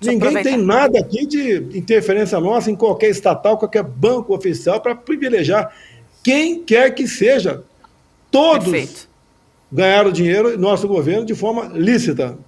Deixa Ninguém tem nada aqui de interferência nossa em qualquer estatal, qualquer banco oficial para privilegiar quem quer que seja. Todos Perfeito. ganharam dinheiro nosso governo de forma lícita.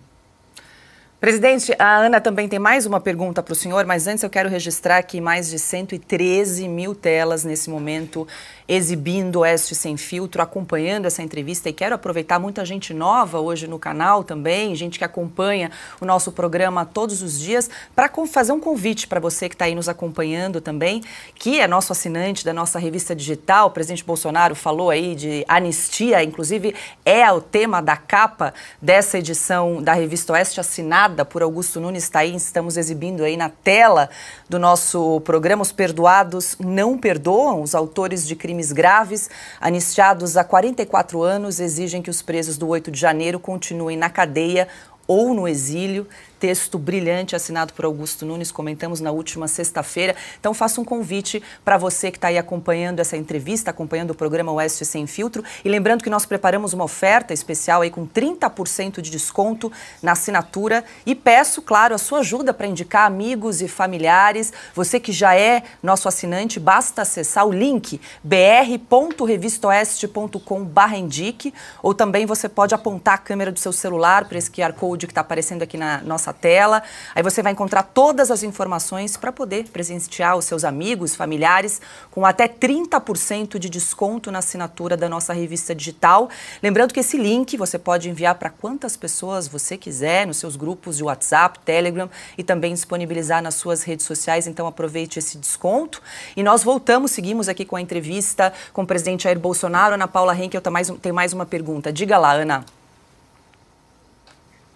Presidente, a Ana também tem mais uma pergunta para o senhor, mas antes eu quero registrar que mais de 113 mil telas nesse momento exibindo Oeste Sem Filtro, acompanhando essa entrevista e quero aproveitar muita gente nova hoje no canal também, gente que acompanha o nosso programa todos os dias, para fazer um convite para você que está aí nos acompanhando também, que é nosso assinante da nossa revista digital. O presidente Bolsonaro falou aí de anistia, inclusive é o tema da capa dessa edição da revista Oeste assinada por Augusto Nunes, está aí, estamos exibindo aí na tela do nosso programa. Os perdoados não perdoam, os autores de crimes graves, anistiados há 44 anos, exigem que os presos do 8 de janeiro continuem na cadeia ou no exílio texto brilhante assinado por Augusto Nunes, comentamos na última sexta-feira. Então faço um convite para você que está aí acompanhando essa entrevista, acompanhando o programa Oeste Sem Filtro. E lembrando que nós preparamos uma oferta especial aí com 30% de desconto na assinatura. E peço, claro, a sua ajuda para indicar amigos e familiares. Você que já é nosso assinante, basta acessar o link br.revistoeste.com.br ou também você pode apontar a câmera do seu celular para esse QR Code que está aparecendo aqui na nossa tela. Aí você vai encontrar todas as informações para poder presentear os seus amigos, familiares, com até 30% de desconto na assinatura da nossa revista digital. Lembrando que esse link você pode enviar para quantas pessoas você quiser, nos seus grupos de WhatsApp, Telegram e também disponibilizar nas suas redes sociais. Então aproveite esse desconto. E nós voltamos, seguimos aqui com a entrevista com o presidente Jair Bolsonaro. Ana Paula Henkel tá tem mais uma pergunta. Diga lá, Ana.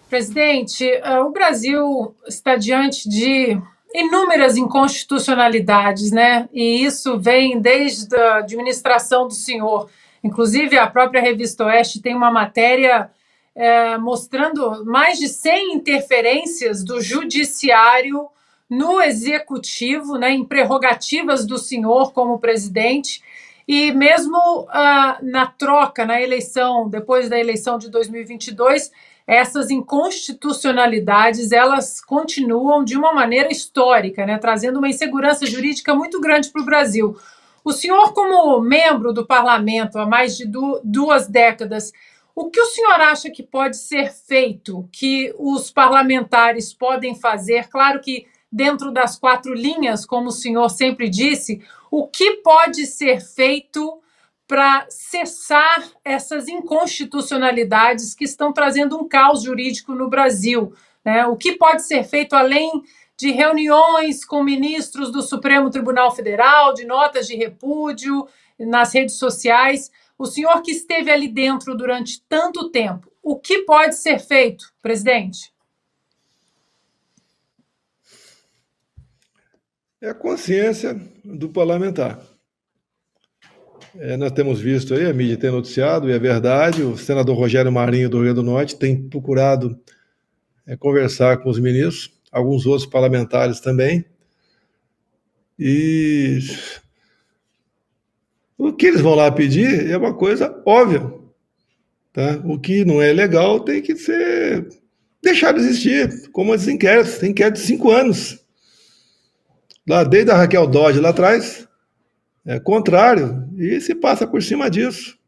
Presidente, eh, o Brasil está diante de inúmeras inconstitucionalidades, né? E isso vem desde a administração do senhor. Inclusive, a própria Revista Oeste tem uma matéria é, mostrando mais de 100 interferências do judiciário no executivo, né, em prerrogativas do senhor como presidente. E mesmo ah, na troca, na eleição, depois da eleição de 2022, essas inconstitucionalidades elas continuam de uma maneira histórica, né, trazendo uma insegurança jurídica muito grande para o Brasil. O senhor, como membro do parlamento há mais de duas décadas, o que o senhor acha que pode ser feito, que os parlamentares podem fazer? Claro que dentro das quatro linhas, como o senhor sempre disse, o que pode ser feito para cessar essas inconstitucionalidades que estão trazendo um caos jurídico no Brasil. Né? O que pode ser feito além de reuniões com ministros do Supremo Tribunal Federal, de notas de repúdio nas redes sociais? O senhor que esteve ali dentro durante tanto tempo, o que pode ser feito, presidente? É a consciência do parlamentar é, nós temos visto aí, a mídia tem noticiado, e é verdade, o senador Rogério Marinho do Rio Grande do Norte tem procurado é, conversar com os ministros, alguns outros parlamentares também, e o que eles vão lá pedir é uma coisa óbvia. Tá? O que não é legal tem que ser deixado existir, como as inquéritos, tem inquérito de cinco anos. Lá desde a Raquel Dodge lá atrás, é, contrário e se passa por cima disso.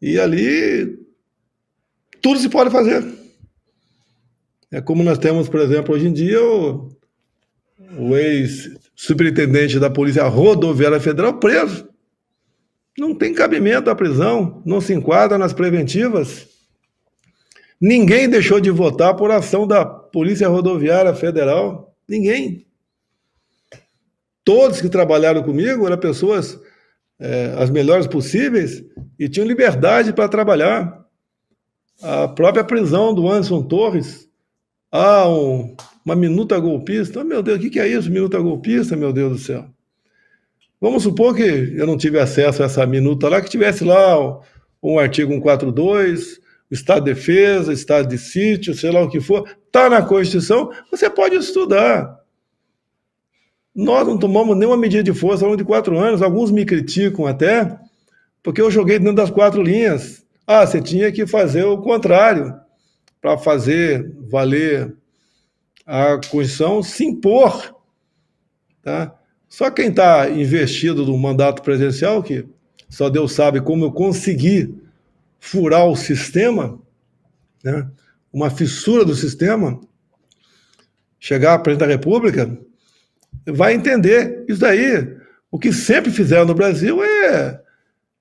E ali tudo se pode fazer. É como nós temos, por exemplo, hoje em dia o, o ex-superintendente da Polícia Rodoviária Federal preso. Não tem cabimento a prisão, não se enquadra nas preventivas. Ninguém deixou de votar por ação da Polícia Rodoviária Federal. Ninguém todos que trabalharam comigo eram pessoas é, as melhores possíveis e tinham liberdade para trabalhar. A própria prisão do Anderson Torres, ah, um, uma minuta golpista. Oh, meu Deus, o que, que é isso, minuta golpista, meu Deus do céu? Vamos supor que eu não tive acesso a essa minuta lá, que tivesse lá um, um artigo 142, o Estado de Defesa, Estado de Sítio, sei lá o que for, está na Constituição, você pode estudar. Nós não tomamos nenhuma medida de força ao longo de quatro anos. Alguns me criticam até, porque eu joguei dentro das quatro linhas. Ah, você tinha que fazer o contrário para fazer valer a Constituição se impor. Tá? Só quem está investido no mandato presidencial, que só Deus sabe como eu consegui furar o sistema, né? uma fissura do sistema, chegar à presidente da República, vai entender isso daí. O que sempre fizeram no Brasil é,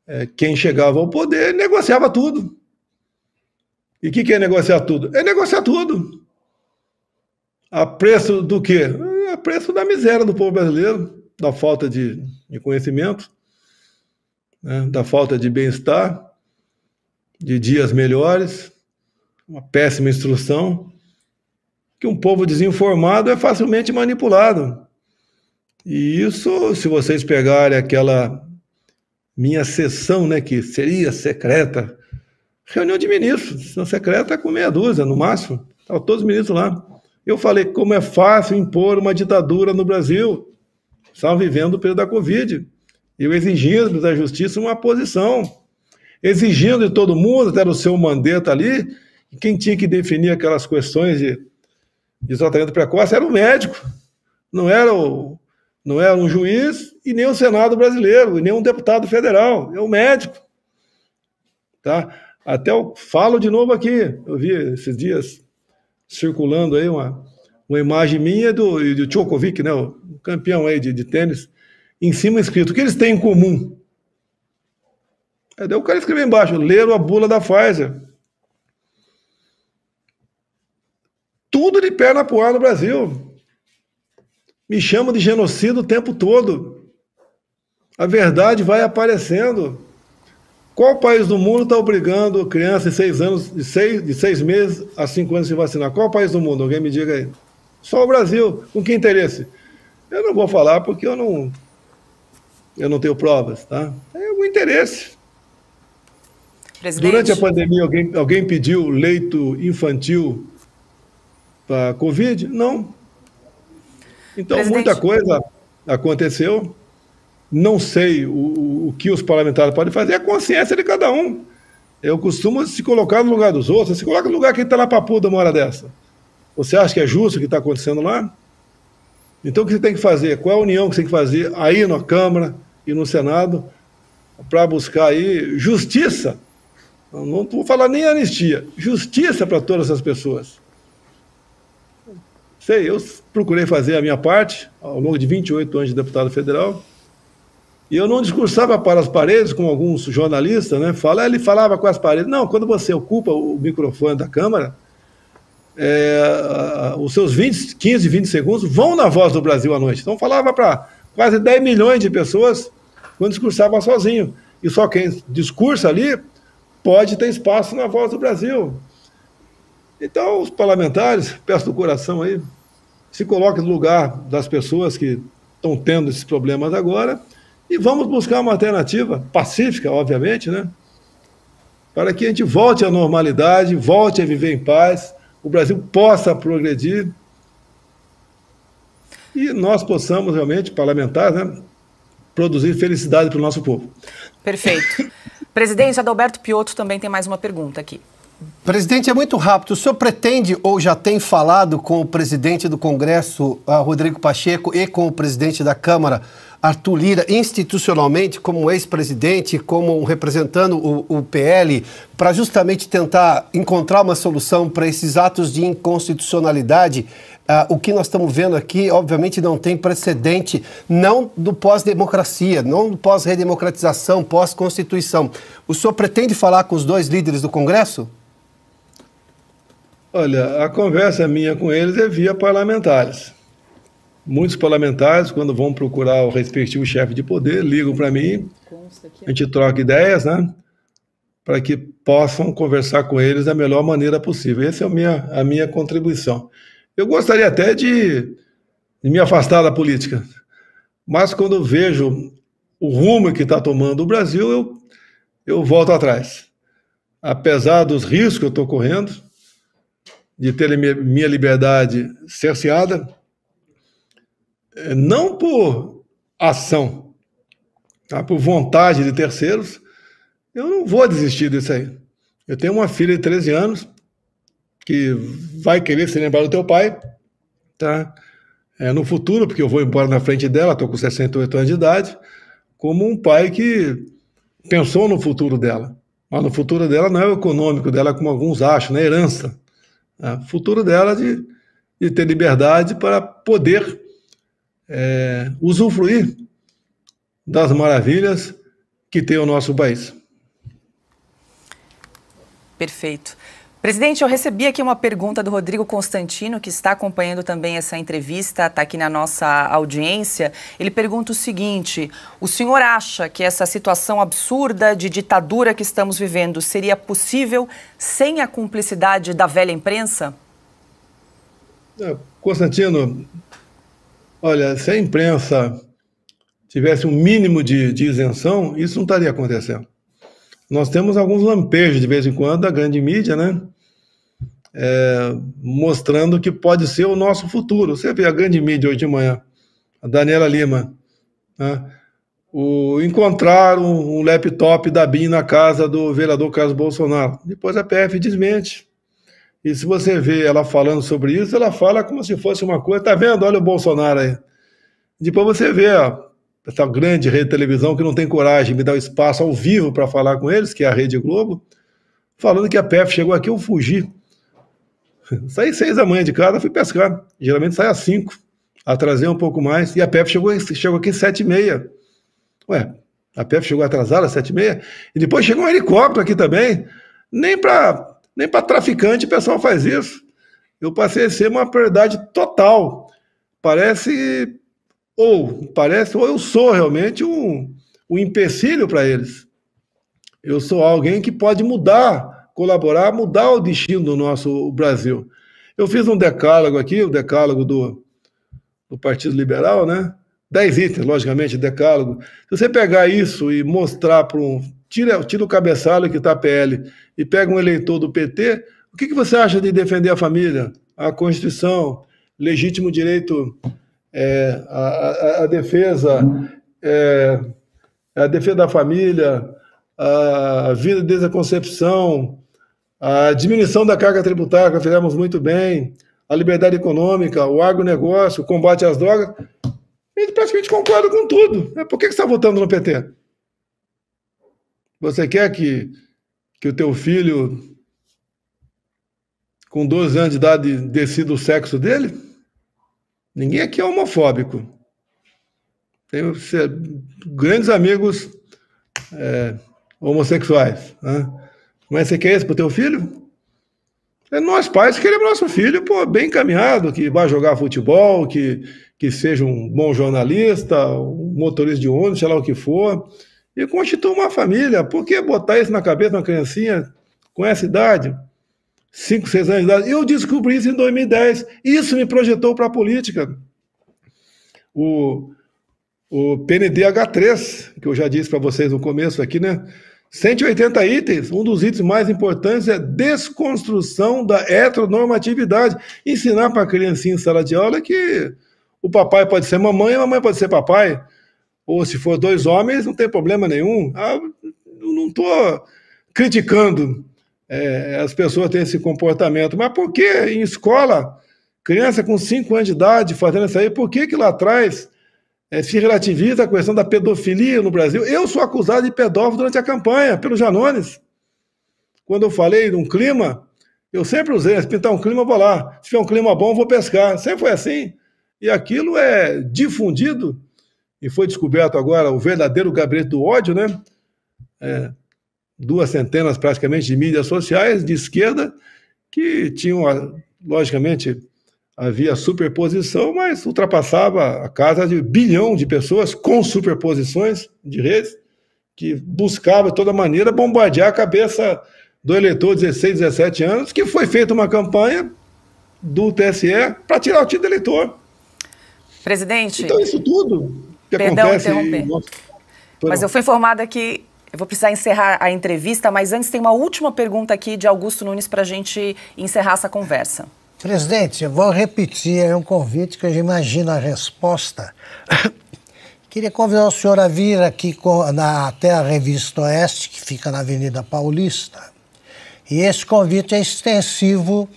é quem chegava ao poder negociava tudo. E o que, que é negociar tudo? É negociar tudo. A preço do quê? É a preço da miséria do povo brasileiro, da falta de, de conhecimento, né? da falta de bem-estar, de dias melhores, uma péssima instrução, que um povo desinformado é facilmente manipulado. E isso, se vocês pegarem aquela minha sessão, né, que seria secreta, reunião de ministros, sessão secreta com meia dúzia, no máximo, estavam todos os ministros lá. Eu falei como é fácil impor uma ditadura no Brasil, estavam vivendo o período da Covid. Eu exigindo da justiça uma posição, exigindo de todo mundo, até do seu Mandetta ali, quem tinha que definir aquelas questões de, de tratamento precoce era o médico, não era o, não é um juiz e nem o um Senado brasileiro, e nem um deputado federal, é um médico. Tá? Até eu falo de novo aqui, eu vi esses dias circulando aí uma, uma imagem minha do, do Djokovic, né, o campeão aí de, de tênis, em cima escrito, o que eles têm em comum? É, daí o cara escreveu embaixo, leram a bula da Pfizer. Tudo de perna pro ar no Brasil. Me chama de genocida o tempo todo. A verdade vai aparecendo. Qual país do mundo está obrigando crianças de seis anos, de seis, de seis meses a cinco anos se vacinar? Qual país do mundo? Alguém me diga aí. Só o Brasil. Com que interesse? Eu não vou falar porque eu não, eu não tenho provas, tá? É um interesse. Presidente. Durante a pandemia, alguém, alguém pediu leito infantil para Covid? Não. Então, Presidente... muita coisa aconteceu. Não sei o, o que os parlamentares podem fazer, é a consciência de cada um. Eu costumo se colocar no lugar dos outros, se coloca no lugar que está lá papuda uma hora dessa. Você acha que é justo o que está acontecendo lá? Então, o que você tem que fazer? Qual é a união que você tem que fazer aí na Câmara e no Senado para buscar aí justiça? Eu não vou falar nem anistia, justiça para todas as pessoas. Sei, eu procurei fazer a minha parte ao longo de 28 anos de deputado federal. E eu não discursava para as paredes, como alguns jornalistas, né? Fala, ele falava com as paredes. Não, quando você ocupa o microfone da Câmara, é, os seus 20, 15, 20 segundos vão na voz do Brasil à noite. Então falava para quase 10 milhões de pessoas quando discursava sozinho. E só quem discursa ali pode ter espaço na voz do Brasil. Então, os parlamentares, peço do coração aí, se coloque no lugar das pessoas que estão tendo esses problemas agora e vamos buscar uma alternativa pacífica, obviamente, né? Para que a gente volte à normalidade, volte a viver em paz, o Brasil possa progredir e nós possamos realmente, parlamentares, né, produzir felicidade para o nosso povo. Perfeito. Presidente, Adalberto Piotto também tem mais uma pergunta aqui. Presidente, é muito rápido. O senhor pretende ou já tem falado com o presidente do Congresso, ah, Rodrigo Pacheco, e com o presidente da Câmara, Arthur Lira, institucionalmente, como ex-presidente, como representando o, o PL, para justamente tentar encontrar uma solução para esses atos de inconstitucionalidade ah, o que nós estamos vendo aqui, obviamente, não tem precedente, não do pós-democracia, não do pós-redemocratização, pós-constituição. O senhor pretende falar com os dois líderes do Congresso? Olha, a conversa minha com eles é via parlamentares. Muitos parlamentares, quando vão procurar o respectivo chefe de poder, ligam para mim, a gente troca ideias, né? Para que possam conversar com eles da melhor maneira possível. Essa é a minha, a minha contribuição. Eu gostaria até de, de me afastar da política, mas quando vejo o rumo que está tomando o Brasil, eu, eu volto atrás. Apesar dos riscos que eu estou correndo, de ter minha liberdade cerceada, eh, não por ação, tá? por vontade de terceiros, eu não vou desistir disso aí. Eu tenho uma filha de 13 anos que vai querer se lembrar do teu pai, tá? É, no futuro, porque eu vou embora na frente dela, estou com 68 anos de idade, como um pai que pensou no futuro dela. Mas no futuro dela não é o econômico dela, como alguns acham, na né? herança. Né? Futuro dela de, de ter liberdade para poder é, usufruir das maravilhas que tem o nosso país. Perfeito. Presidente, eu recebi aqui uma pergunta do Rodrigo Constantino, que está acompanhando também essa entrevista, está aqui na nossa audiência. Ele pergunta o seguinte: o senhor acha que essa situação absurda de ditadura que estamos vivendo seria possível sem a cumplicidade da velha imprensa? É, Constantino, olha, se a imprensa tivesse um mínimo de, de isenção, isso não estaria acontecendo. Nós temos alguns lampejos de vez em quando da grande mídia, né? é, mostrando que pode ser o nosso futuro. Você vê a grande mídia hoje de manhã, a Daniela Lima, né? o, encontrar um, um laptop da BIM na casa do vereador Carlos Bolsonaro. Depois a PF desmente. E se você vê ela falando sobre isso, ela fala como se fosse uma coisa. Tá vendo? Olha o Bolsonaro aí. Depois você vê ó, essa grande rede de televisão que não tem coragem de me dar espaço ao vivo para falar com eles, que é a Rede Globo, falando que a PF chegou aqui, eu fugi. Saí seis da manhã de casa, fui pescar. Geralmente sai às cinco. Atrasei um pouco mais. E a PF chegou, chegou aqui às sete e meia. Ué, a PF chegou atrasada às sete e meia. E depois chegou um helicóptero aqui também. Nem para nem traficante o pessoal faz isso. Eu passei a ser uma prioridade total. Parece, ou parece, ou eu sou realmente um, um empecilho para eles. Eu sou alguém que pode mudar colaborar, mudar o destino do nosso Brasil. Eu fiz um decálogo aqui, o decálogo do, do Partido Liberal, né? Dez itens, logicamente, decálogo. Se você pegar isso e mostrar para um. Tira, tira o cabeçalho que está a PL e pega um eleitor do PT, o que, que você acha de defender a família, a Constituição, legítimo direito é, a, a, a, defesa, é, a defesa da família, a vida desde a concepção, a diminuição da carga tributária, fizemos muito bem. A liberdade econômica, o agronegócio, o combate às drogas. Ele praticamente concorda com tudo. É, por que, que você está votando no PT? Você quer que, que o teu filho, com 12 anos de idade, decida o sexo dele? Ninguém aqui é homofóbico. Tenho grandes amigos é, homossexuais. Né? Mas você quer isso pro teu filho? É nós pais queremos nosso filho pô, bem encaminhado, que vá jogar futebol, que, que seja um bom jornalista, um motorista de ônibus, sei lá o que for, e constitua uma família. Por que botar isso na cabeça de uma criancinha com essa idade? 5, 6 anos de idade. Eu descobri isso em 2010. Isso me projetou para a política. O, o PND H3, que eu já disse para vocês no começo aqui, né? 180 itens, um dos itens mais importantes é desconstrução da heteronormatividade. Ensinar para a criancinha em sala de aula que o papai pode ser mamãe e a mamãe pode ser papai. Ou se for dois homens, não tem problema nenhum. Ah, não estou criticando é, as pessoas terem esse comportamento, mas por que em escola, criança com 5 anos de idade fazendo isso aí, por que, que lá atrás é, se relativiza a questão da pedofilia no Brasil. Eu sou acusado de pedófilo durante a campanha, pelo Janones. Quando eu falei de um clima, eu sempre usei, se pintar um clima, eu vou lá. Se tiver um clima bom, eu vou pescar. Sempre foi assim. E aquilo é difundido, e foi descoberto agora o verdadeiro gabinete do ódio, né? É, duas centenas praticamente de mídias sociais de esquerda que tinham, logicamente, havia superposição, mas ultrapassava a casa de um bilhão de pessoas com superposições de redes, que buscava de toda maneira bombardear a cabeça do eleitor de 16, 17 anos, que foi feita uma campanha do TSE para tirar o título eleitor. Presidente. Então, isso tudo que perdão acontece. Interromper. mas eu fui informada que eu vou precisar encerrar a entrevista, mas antes tem uma última pergunta aqui de Augusto Nunes para a gente encerrar essa conversa. Presidente, eu vou repetir um convite que eu imagino a resposta. Queria convidar o senhor a vir aqui na, até a Revista Oeste, que fica na Avenida Paulista. E esse convite é extensivo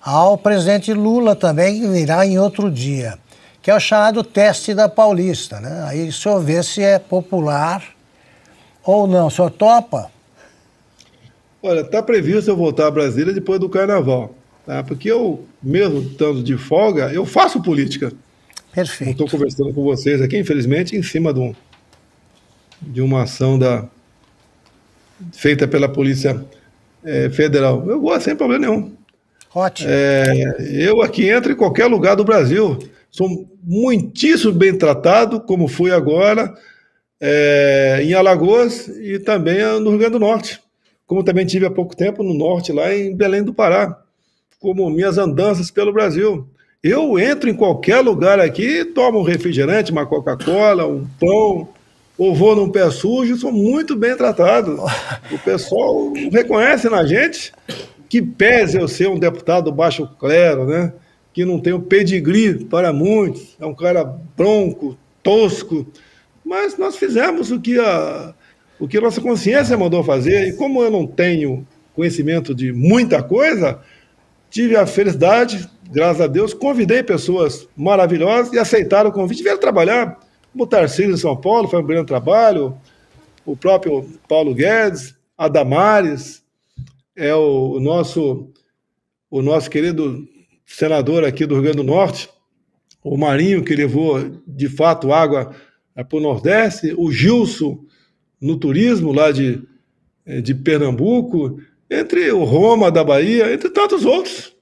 ao presidente Lula também, que virá em outro dia, que é o chamado teste da Paulista. Né? Aí o senhor vê se é popular ou não. O senhor topa? Olha, está previsto eu voltar a Brasília depois do carnaval tá? porque eu, mesmo estando de folga, eu faço política. Perfeito. Estou conversando com vocês aqui, infelizmente, em cima de, um, de uma ação da, feita pela Polícia é, Federal. Eu vou sem problema nenhum. Ótimo. É, eu aqui entro em qualquer lugar do Brasil. Sou muitíssimo bem tratado, como fui agora, é, em Alagoas e também no Rio Grande do Norte. Como também tive há pouco tempo no norte, lá em Belém do Pará como minhas andanças pelo Brasil. Eu entro em qualquer lugar aqui, tomo um refrigerante, uma Coca-Cola, um pão, ou vou num pé sujo, sou muito bem tratado. O pessoal reconhece na gente que pese eu ser um deputado baixo clero, né? Que não tem o pedigree para muitos, é um cara bronco, tosco, mas nós fizemos o que a, o que a nossa consciência mandou fazer, e como eu não tenho conhecimento de muita coisa, Tive a felicidade, graças a Deus, convidei pessoas maravilhosas e aceitaram o convite, vieram trabalhar. O Tarcísio em São Paulo foi um grande trabalho, o próprio Paulo Guedes, a Damares, é o, o nosso o nosso querido senador aqui do Rio Grande do Norte, o Marinho, que levou de fato água é, para o Nordeste, o Gilson no turismo lá de, é, de Pernambuco, entre o Roma da Bahia, entre tantos outros.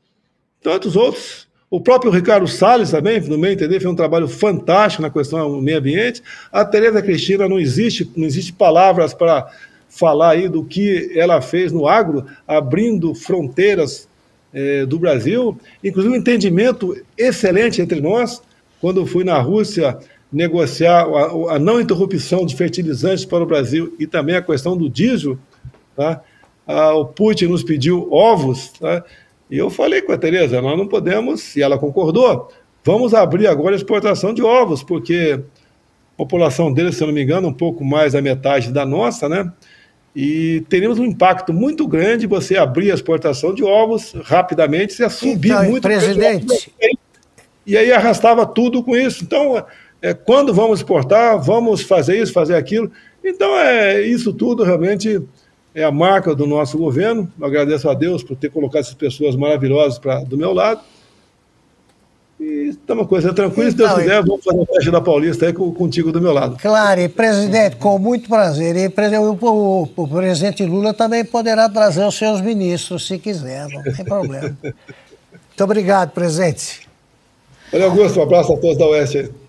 Tantos outros. O próprio Ricardo Salles também, no meu entender, fez um trabalho fantástico na questão do meio ambiente. A Tereza Cristina não existe, não existe palavras para falar aí do que ela fez no agro, abrindo fronteiras eh, do Brasil, inclusive um entendimento excelente entre nós. Quando eu fui na Rússia negociar a, a não interrupção de fertilizantes para o Brasil e também a questão do diesel, tá? ah, o Putin nos pediu ovos, né? E eu falei com a Tereza, nós não podemos, e ela concordou, vamos abrir agora a exportação de ovos, porque a população deles, se eu não me engano, um pouco mais da metade da nossa, né? E teremos um impacto muito grande você abrir a exportação de ovos rapidamente, se a subir então, muito. Presidente. E aí arrastava tudo com isso. Então, é, é, quando vamos exportar, vamos fazer isso, fazer aquilo. Então, é isso tudo realmente é a marca do nosso governo. Eu agradeço a Deus por ter colocado essas pessoas maravilhosas pra, do meu lado. E está uma coisa tranquila, se Deus então, quiser, vamos fazer a festa da Paulista aí contigo do meu lado. Claro, e presidente, com muito prazer. E o, o, o presidente Lula também poderá trazer os seus ministros, se quiser, não tem problema. muito obrigado, presidente. Valeu, Augusto, um abraço a todos da Oeste.